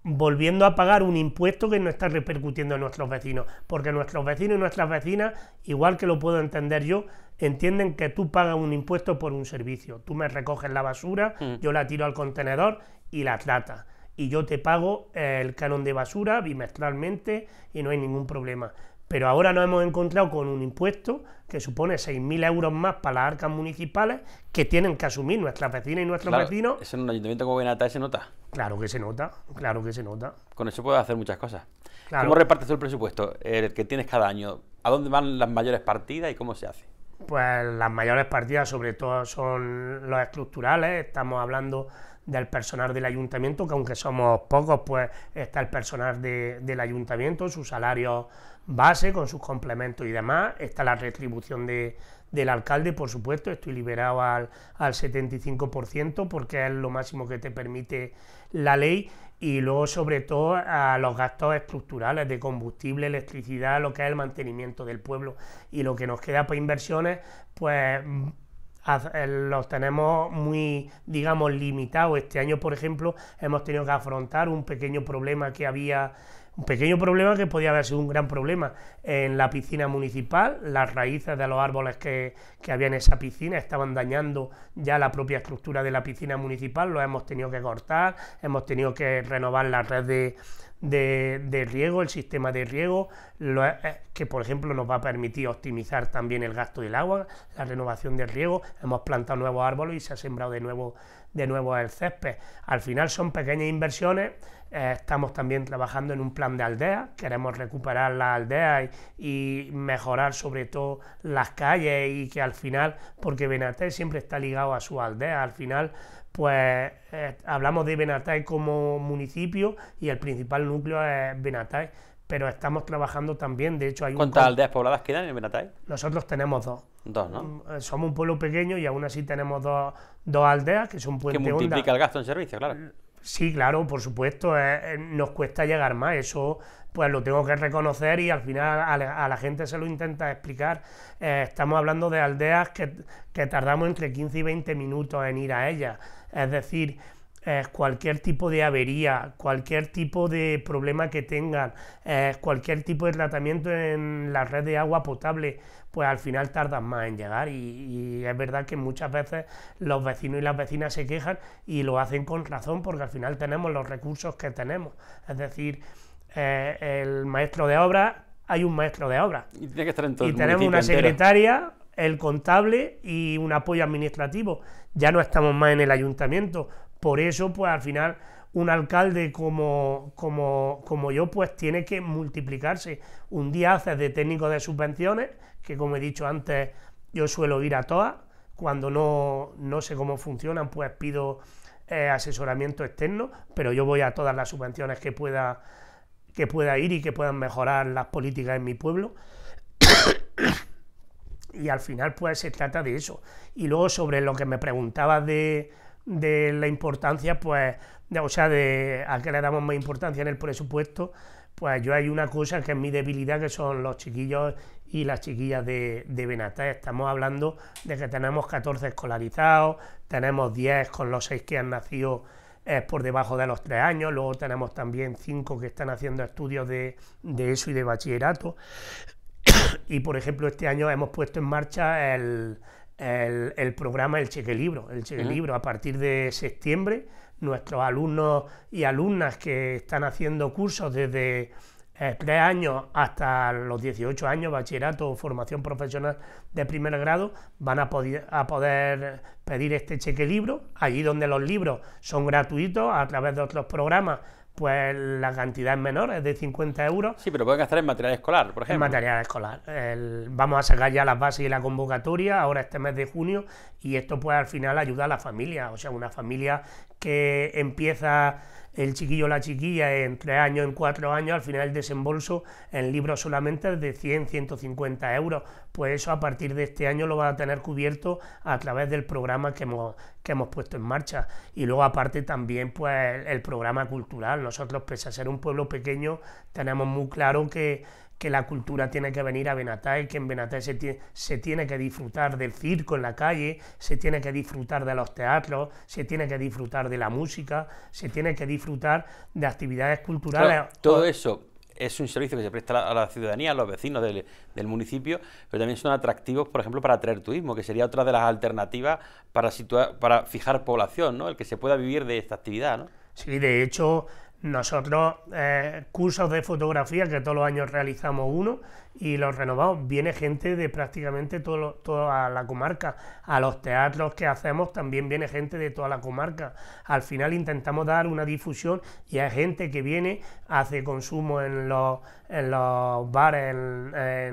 volviendo a pagar un impuesto que no está repercutiendo en nuestros vecinos, porque nuestros vecinos y nuestras vecinas, igual que lo puedo entender yo, entienden que tú pagas un impuesto por un servicio. Tú me recoges la basura, mm. yo la tiro al contenedor y la tratas. Y yo te pago eh, el canon de basura bimestralmente y no hay ningún problema. Pero ahora nos hemos encontrado con un impuesto que supone 6.000 euros más para las arcas municipales que tienen que asumir nuestras vecinas y nuestros claro, vecinos. Eso en un ayuntamiento como se nota. Claro que se nota, claro que se nota. Con eso puedes hacer muchas cosas. ¿Cómo repartes el presupuesto el que tienes cada año? ¿A dónde van las mayores partidas y cómo se hace? pues las mayores partidas sobre todo son los estructurales, estamos hablando del personal del ayuntamiento, que aunque somos pocos, pues está el personal de, del ayuntamiento, su salario base con sus complementos y demás, está la retribución de, del alcalde, por supuesto, estoy liberado al, al 75% porque es lo máximo que te permite la ley y luego sobre todo a los gastos estructurales de combustible, electricidad, lo que es el mantenimiento del pueblo y lo que nos queda para inversiones, pues eh, los tenemos muy, digamos, limitados. Este año, por ejemplo, hemos tenido que afrontar un pequeño problema que había un pequeño problema que podía haber sido un gran problema en la piscina municipal, las raíces de los árboles que, que había en esa piscina estaban dañando ya la propia estructura de la piscina municipal, lo hemos tenido que cortar, hemos tenido que renovar la red de, de, riego, el sistema de riego, eh, que por ejemplo nos va a permitir optimizar también el gasto del agua, la renovación del riego, hemos plantado nuevos árboles y se ha sembrado de nuevo, de nuevo el césped. Al final son pequeñas inversiones eh, estamos también trabajando en un plan de aldea, queremos recuperar las aldeas y, mejorar sobre todo las calles y que al final, porque Benatay siempre está ligado a su aldea, al final pues eh, hablamos de Benatay como municipio y el principal núcleo es Benatay, pero estamos trabajando también, de hecho hay ¿Cuántas aldeas pobladas quedan en Benatay? Nosotros tenemos dos. Dos, ¿no? Mm, eh, somos un pueblo pequeño y aún así tenemos dos, dos aldeas que son Puente Que multiplica el gasto en servicio, claro. Sí, claro, por supuesto, eh, eh, nos cuesta llegar más, eso pues lo tengo que reconocer y al final a la, gente se lo intenta explicar. Eh, estamos hablando de aldeas que, que tardamos entre 15 y 20 minutos en ir a ellas, es decir, eh, cualquier tipo de avería, cualquier tipo de problema que tengan, eh, cualquier tipo de tratamiento en la red de agua potable, pues al final tardan más en llegar. Y, es verdad que muchas veces los vecinos y las vecinas se quejan y lo hacen con razón porque al final tenemos los recursos que tenemos. Es decir, eh, el maestro de obra, hay un maestro de obra. Y, tenemos una secretaria el contable y un apoyo administrativo. Ya no estamos más en el ayuntamiento, por eso, pues al final, un alcalde como, como, yo, pues tiene que multiplicarse. Un día haces de técnico de subvenciones, que como he dicho antes, yo suelo ir a todas. Cuando no, sé cómo funcionan, pues pido eh, asesoramiento externo, pero yo voy a todas las subvenciones que pueda, que pueda ir y que puedan mejorar las políticas en mi pueblo. y al final, pues se trata de eso. Y luego sobre lo que me preguntabas de de la importancia, pues, o sea, de a qué le damos más importancia en el presupuesto, pues yo hay una cosa que es mi debilidad, que son los chiquillos y las chiquillas de, de Estamos hablando de que tenemos 14 escolarizados, tenemos 10 con los 6 que han nacido eh, por debajo de los 3 años, luego tenemos también 5 que están haciendo estudios de, de eso y de bachillerato. y por ejemplo, este año hemos puesto en marcha el, el, programa El Cheque Libro. El Cheque Libro a partir de septiembre, nuestros alumnos y alumnas que están haciendo cursos desde eh, tres años hasta los 18 años, bachillerato o formación profesional de primer grado, van a, a poder pedir este cheque libro, allí donde los libros son gratuitos a través de otros programas pues la cantidad es menor, es de 50 euros. Sí, pero pueden gastar en material escolar, por ejemplo. En material escolar. vamos a sacar ya las bases y la convocatoria ahora este mes de junio y esto pues al final ayuda a la familia, o sea, una familia que empieza el chiquillo o la chiquilla en tres años, en cuatro años, al final el desembolso en libros solamente de 100, 150 euros. Pues eso a partir de este año lo va a tener cubierto a través del programa que hemos, que hemos puesto en marcha. Y luego aparte también pues el programa cultural. Nosotros, pese a ser un pueblo pequeño, tenemos muy claro que que la cultura tiene que venir a y que en Benatá se, tiene, que disfrutar del circo en la calle, se tiene que disfrutar de los teatros, se tiene que disfrutar de la música, se tiene que disfrutar de actividades culturales. todo eso es un servicio que se presta a la ciudadanía, a los vecinos del, municipio, pero también son atractivos, por ejemplo, para atraer turismo, que sería otra de las alternativas para, para fijar población, ¿no? el que se pueda vivir de esta actividad. Sí, de hecho, nosotros, eh, cursos de fotografía, que todos los años realizamos uno y los renovamos, viene gente de prácticamente todo, toda la comarca. A los teatros que hacemos también viene gente de toda la comarca. Al final intentamos dar una difusión y hay gente que viene, hace consumo en los, bares, en,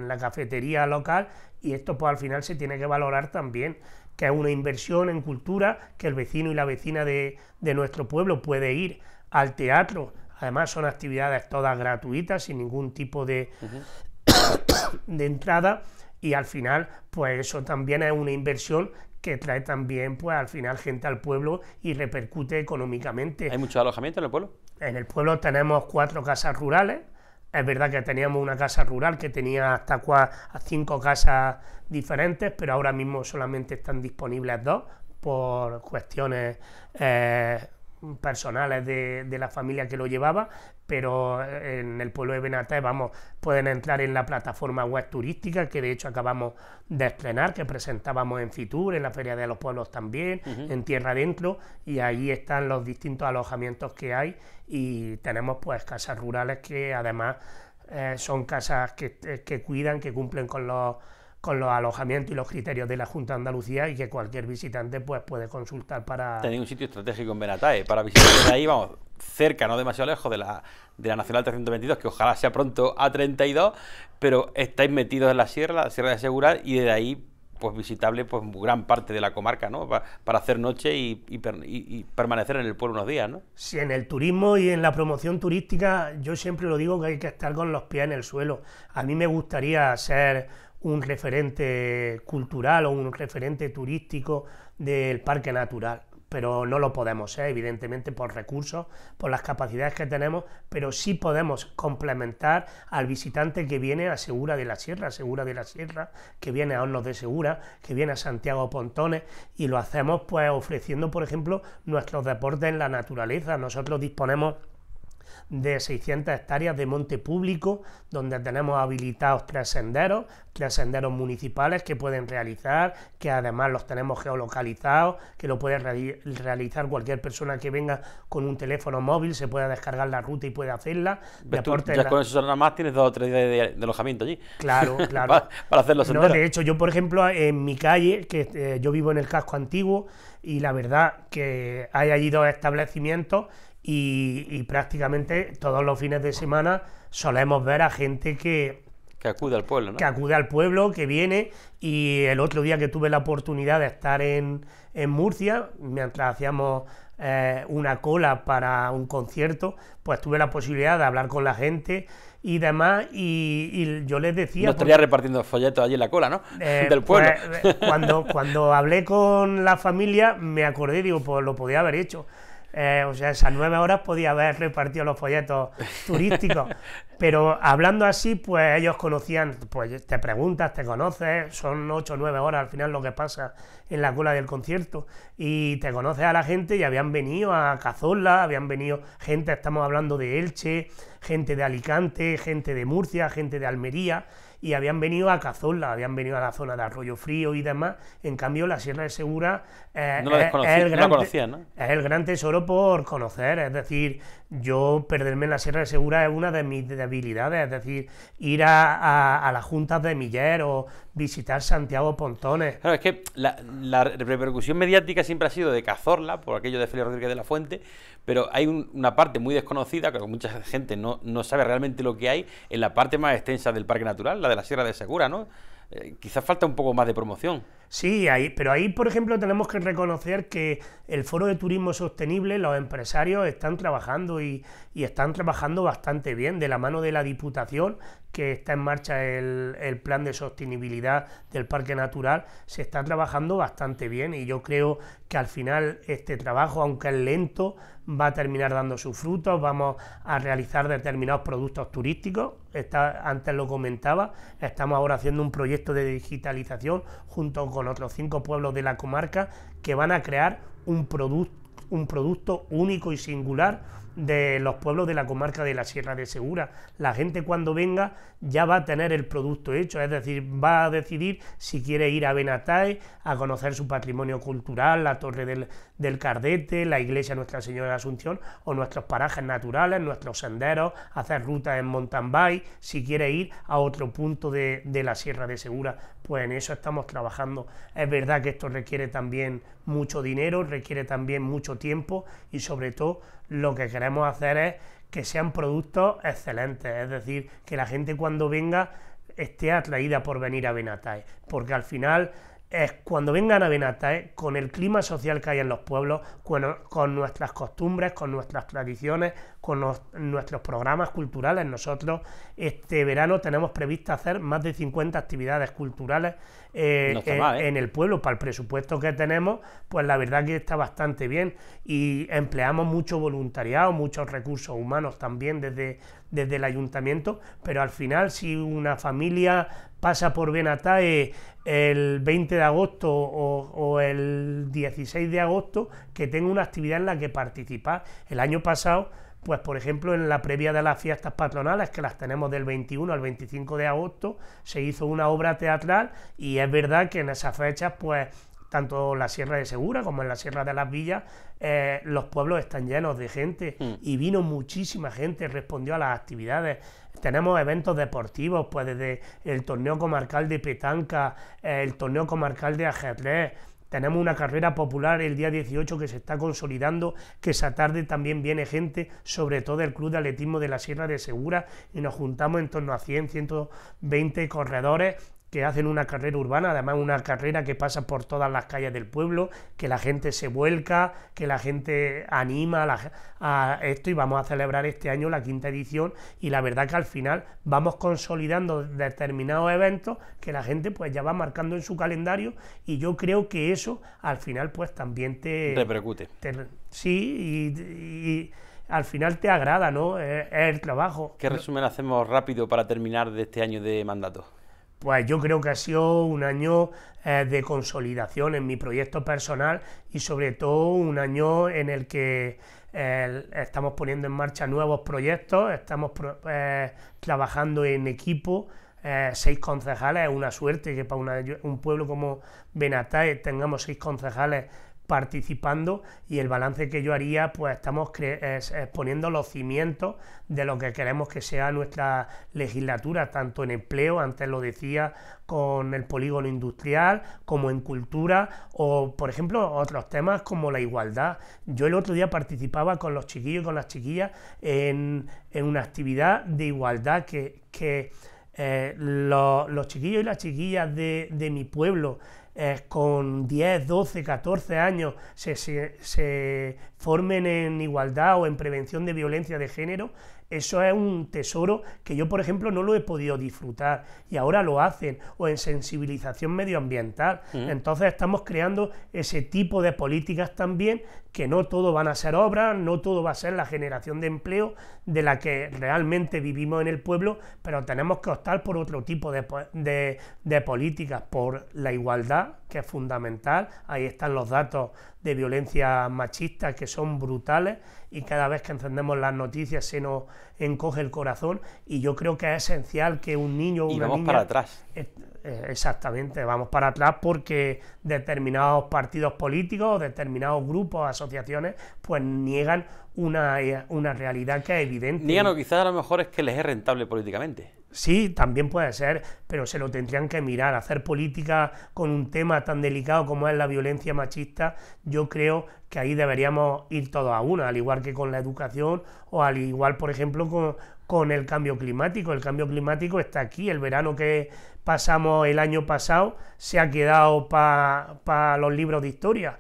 la cafetería local y esto pues al final se tiene que valorar también que es una inversión en cultura que el vecino y la vecina de, de nuestro pueblo puede ir al teatro. Además son actividades todas gratuitas, sin ningún tipo de, de entrada y al final pues eso también es una inversión que trae también pues al final gente al pueblo y repercute económicamente. ¿Hay mucho alojamiento en el pueblo? En el pueblo tenemos cuatro casas rurales, es verdad que teníamos una casa rural que tenía hasta cuatro, cinco casas diferentes, pero ahora mismo solamente están disponibles dos por cuestiones eh, personales de, la familia que lo llevaba, pero eh, en el pueblo de Benaté, vamos, pueden entrar en la plataforma web turística que de hecho acabamos de estrenar, que presentábamos en Fitur, en la Feria de los Pueblos también, en Tierra Adentro, y ahí están los distintos alojamientos que hay y tenemos pues casas rurales que además eh, son casas que, eh, que cuidan, que cumplen con los con los alojamientos y los criterios de la Junta de Andalucía y que cualquier visitante pues puede consultar para... Tenéis un sitio estratégico en Benatae para visitar ahí, vamos, cerca, no demasiado lejos de la, de la Nacional 322, que ojalá sea pronto A32, pero estáis metidos en la sierra, la sierra de Segura... y desde ahí pues visitable pues gran parte de la comarca, ¿no? para hacer noche y, y, permanecer en el pueblo unos días, ¿no? Sí, en el turismo y en la promoción turística yo siempre lo digo que hay que estar con los pies en el suelo. A mí me gustaría ser un referente cultural o un referente turístico del parque natural. Pero no lo podemos ser, ¿eh? evidentemente, por recursos, por las capacidades que tenemos, pero sí podemos complementar al visitante que viene a Segura de la Sierra, Segura de la Sierra, que viene a Hornos de Segura, que viene a Santiago Pontones, y lo hacemos pues ofreciendo, por ejemplo, nuestros deportes en la naturaleza. Nosotros disponemos de 600 hectáreas de monte público, donde tenemos habilitados tres senderos, tres senderos municipales que pueden realizar, que además los tenemos geolocalizados, que lo puede realizar cualquier persona que venga con un teléfono móvil, se pueda descargar la ruta y puede hacerla. Pues ...de ya con eso nada más tienes dos o tres días de, alojamiento allí. Claro, claro. para, hacer los senderos. de hecho, yo por ejemplo, en mi calle, que eh, yo vivo en el casco antiguo, y la verdad que hay allí dos establecimientos y, prácticamente todos los fines de semana solemos ver a gente que... Que acude al pueblo, ¿no? Que acude al pueblo, que viene. Y el otro día que tuve la oportunidad de estar en, Murcia, mientras hacíamos eh, una cola para un concierto, pues tuve la posibilidad de hablar con la gente y demás, y, y, yo les decía... No pues, estaría repartiendo folletos allí en la cola, ¿no? Eh, Del pueblo. Pues, eh, cuando, cuando hablé con la familia me acordé, digo, pues lo podía haber hecho. Eh, o sea, esas nueve horas podía haber repartido los folletos turísticos. Pero hablando así, pues ellos conocían, pues te preguntas, te conoces, son ocho o nueve horas al final lo que pasa en la cola del concierto. Y te conoces a la gente y habían venido a Cazorla, habían venido gente, estamos hablando de Elche, gente de Alicante, gente de Murcia, gente de Almería y habían venido a Cazorla, habían venido a la zona de Arroyo Frío y demás. En cambio, la Sierra de Segura eh, es, el gran, tesoro por conocer. Es decir, yo perderme en la Sierra de Segura es una de mis debilidades. Es decir, ir a, a, a las juntas de Miller o visitar Santiago Pontones. Claro, es que la, repercusión mediática siempre ha sido de Cazorla, por aquello de Felipe Rodríguez de la Fuente, pero hay una parte muy desconocida, que mucha gente no, sabe realmente lo que hay, en la parte más extensa del Parque Natural, la de la Sierra de Segura, ¿no? Eh, quizás falta un poco más de promoción. Sí, ahí, pero ahí, por ejemplo, tenemos que reconocer que el Foro de Turismo Sostenible, los empresarios están trabajando y, están trabajando bastante bien de la mano de la Diputación, que está en marcha el, plan de sostenibilidad del Parque Natural, se está trabajando bastante bien y yo creo que al final este trabajo, aunque es lento, va a terminar dando sus frutos, vamos a realizar determinados productos turísticos, antes lo comentaba, estamos ahora haciendo un proyecto de digitalización junto con con otros cinco pueblos de la comarca que van a crear un, un producto único y singular de los pueblos de la comarca de la Sierra de Segura. La gente cuando venga ya va a tener el producto hecho, es decir, va a decidir si quiere ir a Benatae a conocer su patrimonio cultural, la Torre del, del Cardete, la iglesia Nuestra Señora de Asunción o nuestros parajes naturales, nuestros senderos, hacer rutas en mountain bike, si quiere ir a otro punto de, la Sierra de Segura, pues en eso estamos trabajando. Es verdad que esto requiere también mucho dinero, requiere también mucho tiempo y sobre todo lo que queremos hacer es que sean productos excelentes, es decir, que la gente cuando venga esté atraída por venir a Benatae, porque al final es cuando vengan a Venata, ¿eh? con el clima social que hay en los pueblos, con, nuestras costumbres, con nuestras tradiciones, con nuestros programas culturales. Nosotros este verano tenemos previsto hacer más de 50 actividades culturales eh, ¿eh? en, en, el pueblo. Para el presupuesto que tenemos, pues la verdad que está bastante bien y empleamos mucho voluntariado, muchos recursos humanos también desde desde el ayuntamiento, pero al final si una familia pasa por Benatae el 20 de agosto o, el 16 de agosto, que tenga una actividad en la que participar. El año pasado, pues por ejemplo, en la previa de las fiestas patronales, que las tenemos del 21 al 25 de agosto, se hizo una obra teatral y es verdad que en esas fechas, pues tanto la Sierra de Segura como en la Sierra de las Villas, eh, los pueblos están llenos de gente mm. y vino muchísima gente, respondió a las actividades. Tenemos eventos deportivos, pues desde el torneo comarcal de petanca, eh, el torneo comarcal de ajedrez, tenemos una carrera popular el día 18 que se está consolidando, que esa tarde también viene gente, sobre todo el Club de Atletismo de la Sierra de Segura, y nos juntamos en torno a 100, 120 corredores que hacen una carrera urbana, además una carrera que pasa por todas las calles del pueblo, que la gente se vuelca, que la gente anima a, esto y vamos a celebrar este año la quinta edición y la verdad que al final vamos consolidando determinados eventos que la gente pues ya va marcando en su calendario y yo creo que eso al final pues también te... Repercute. sí, y, y al final te agrada, ¿no? Es, eh, el trabajo. ¿Qué resumen hacemos rápido para terminar de este año de mandato? pues yo creo que ha sido un año eh, de consolidación en mi proyecto personal y sobre todo un año en el que estamos poniendo en marcha nuevos proyectos, estamos eh, trabajando en equipo. Eh, seis concejales es una suerte que para un pueblo como Benatá tengamos seis concejales participando y el balance que yo haría, pues estamos exponiendo los cimientos de lo que queremos que sea nuestra legislatura, tanto en empleo, antes lo decía, con el polígono industrial, como en cultura, o por ejemplo otros temas como la igualdad. Yo el otro día participaba con los chiquillos y con las chiquillas en, una actividad de igualdad que... Eh, los chiquillos y las chiquillas de, de mi pueblo eh, con 10, 12, 14 años se formen en igualdad o en prevención de violencia de género, eso es un tesoro que yo, por ejemplo, no lo he podido disfrutar y ahora lo hacen, o en sensibilización medioambiental. Mm. Entonces estamos creando ese tipo de políticas también, que no todo van a ser obras, no todo va a ser la generación de empleo de la que realmente vivimos en el pueblo, pero tenemos que optar por otro tipo de, de políticas, por la igualdad, que es fundamental. Ahí están los datos de violencia machista que son brutales y cada vez que encendemos las noticias se nos encoge el corazón y yo creo que es esencial que un niño o una vamos para atrás. Eh, eh, exactamente, vamos para atrás porque determinados partidos políticos, determinados grupos, asociaciones, pues niegan eh, una, realidad que es evidente. Niegan o quizás a lo mejor es que les es rentable políticamente. Sí, también puede ser, pero se lo tendrían que mirar. Hacer política con un tema tan delicado como es la violencia machista, yo creo que ahí deberíamos ir todos a una, al igual que con la educación o al igual, por ejemplo, con, el cambio climático. El cambio climático está aquí. El verano que pasamos el año pasado se ha quedado para los libros de historia.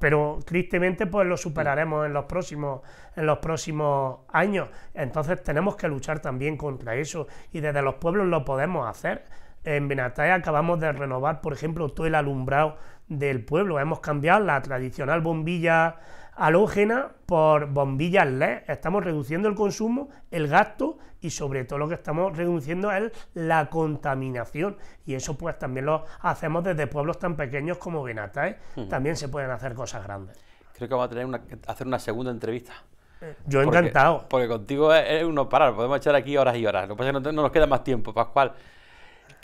pero tristemente pues lo superaremos en los próximos en los próximos años entonces tenemos que luchar también contra eso y desde los pueblos lo podemos hacer en Benatay acabamos de renovar por ejemplo todo el alumbrado del pueblo hemos cambiado la tradicional bombilla Alógena por bombillas LED. Estamos reduciendo el consumo, el gasto y sobre todo lo que estamos reduciendo es la contaminación. Y eso pues también lo hacemos desde pueblos tan pequeños como Benata. ¿eh? También se pueden hacer cosas grandes. Creo que vamos a tener que hacer una segunda entrevista. Eh, yo encantado. Porque, contigo es, uno parar, podemos echar aquí horas y horas. Lo que pasa es que no nos queda más tiempo, Pascual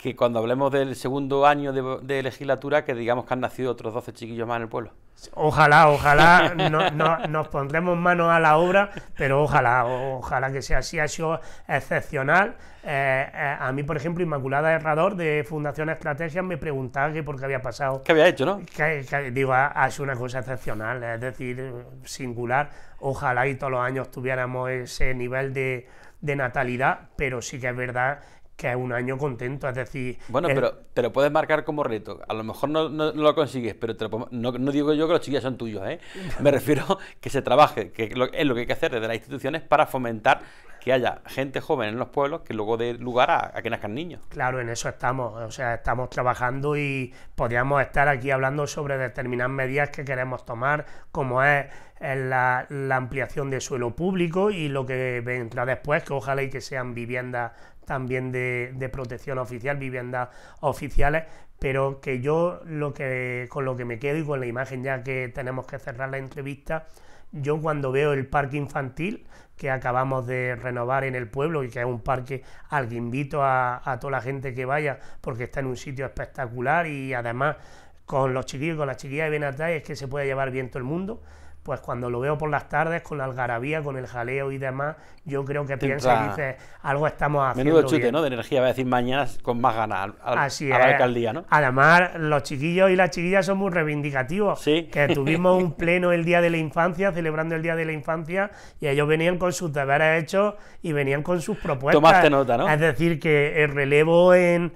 que cuando hablemos del segundo año de, legislatura, que digamos que han nacido otros 12 chiquillos más en el pueblo. Ojalá, ojalá nos pondremos manos a la obra, pero ojalá, ojalá que sea así, ha sido excepcional. Eh, eh, a mí, por ejemplo, Inmaculada Herrador de Fundación Estrategia... me preguntaba qué por qué había pasado. ¿Qué había hecho, no? Que, digo, ha, sido una cosa excepcional, es decir, singular. Ojalá y todos los años tuviéramos ese nivel de, de natalidad, pero sí que es verdad que es un año contento, es decir... Bueno, pero te lo puedes marcar como reto. A lo mejor no, lo consigues, pero no, digo yo que los chiquillos son tuyos, ¿eh? Me refiero que se trabaje, que es lo que hay que hacer desde las instituciones para fomentar que haya gente joven en los pueblos que luego dé lugar a, que nazcan niños. Claro, en eso estamos. O sea, estamos trabajando y podríamos estar aquí hablando sobre determinadas medidas que queremos tomar, como es la, ampliación de suelo público y lo que vendrá después, que ojalá y que sean viviendas también de, protección oficial, viviendas oficiales, pero que yo lo que, con lo que me quedo y con la imagen ya que tenemos que cerrar la entrevista, yo cuando veo el parque infantil que acabamos de renovar en el pueblo y que es un parque al que invito a, toda la gente que vaya porque está en un sitio espectacular y además con los chiquillos, con las chiquillas de Benatá es que se puede llevar bien todo el mundo pues cuando lo veo por las tardes, con la algarabía, con el jaleo y demás, yo creo que piensa y dice, algo estamos haciendo. Menudo chute, ¿no? De energía, va a decir mañana con más ganas a la alcaldía, ¿no? Además, los chiquillos y las chiquillas son muy reivindicativos. Sí. Que tuvimos un pleno el día de la infancia, celebrando el día de la infancia, y ellos venían con sus deberes hechos y venían con sus propuestas. Tomaste nota, ¿no? Es decir, que el relevo eh,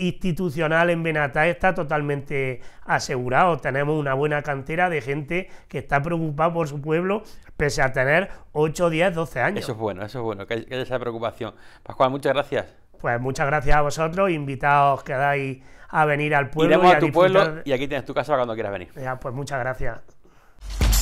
institucional en Benatá está totalmente asegurado. Tenemos una buena cantera de gente que está preocupada ocupado por su pueblo pese a tener 8, 10, 12 años. Eso es bueno, eso es bueno, que haya esa preocupación. Pascual, muchas gracias. Pues muchas gracias a vosotros, invitados dais a venir al pueblo. a, tu pueblo y aquí tienes tu casa cuando quieras venir. Ya, pues muchas gracias.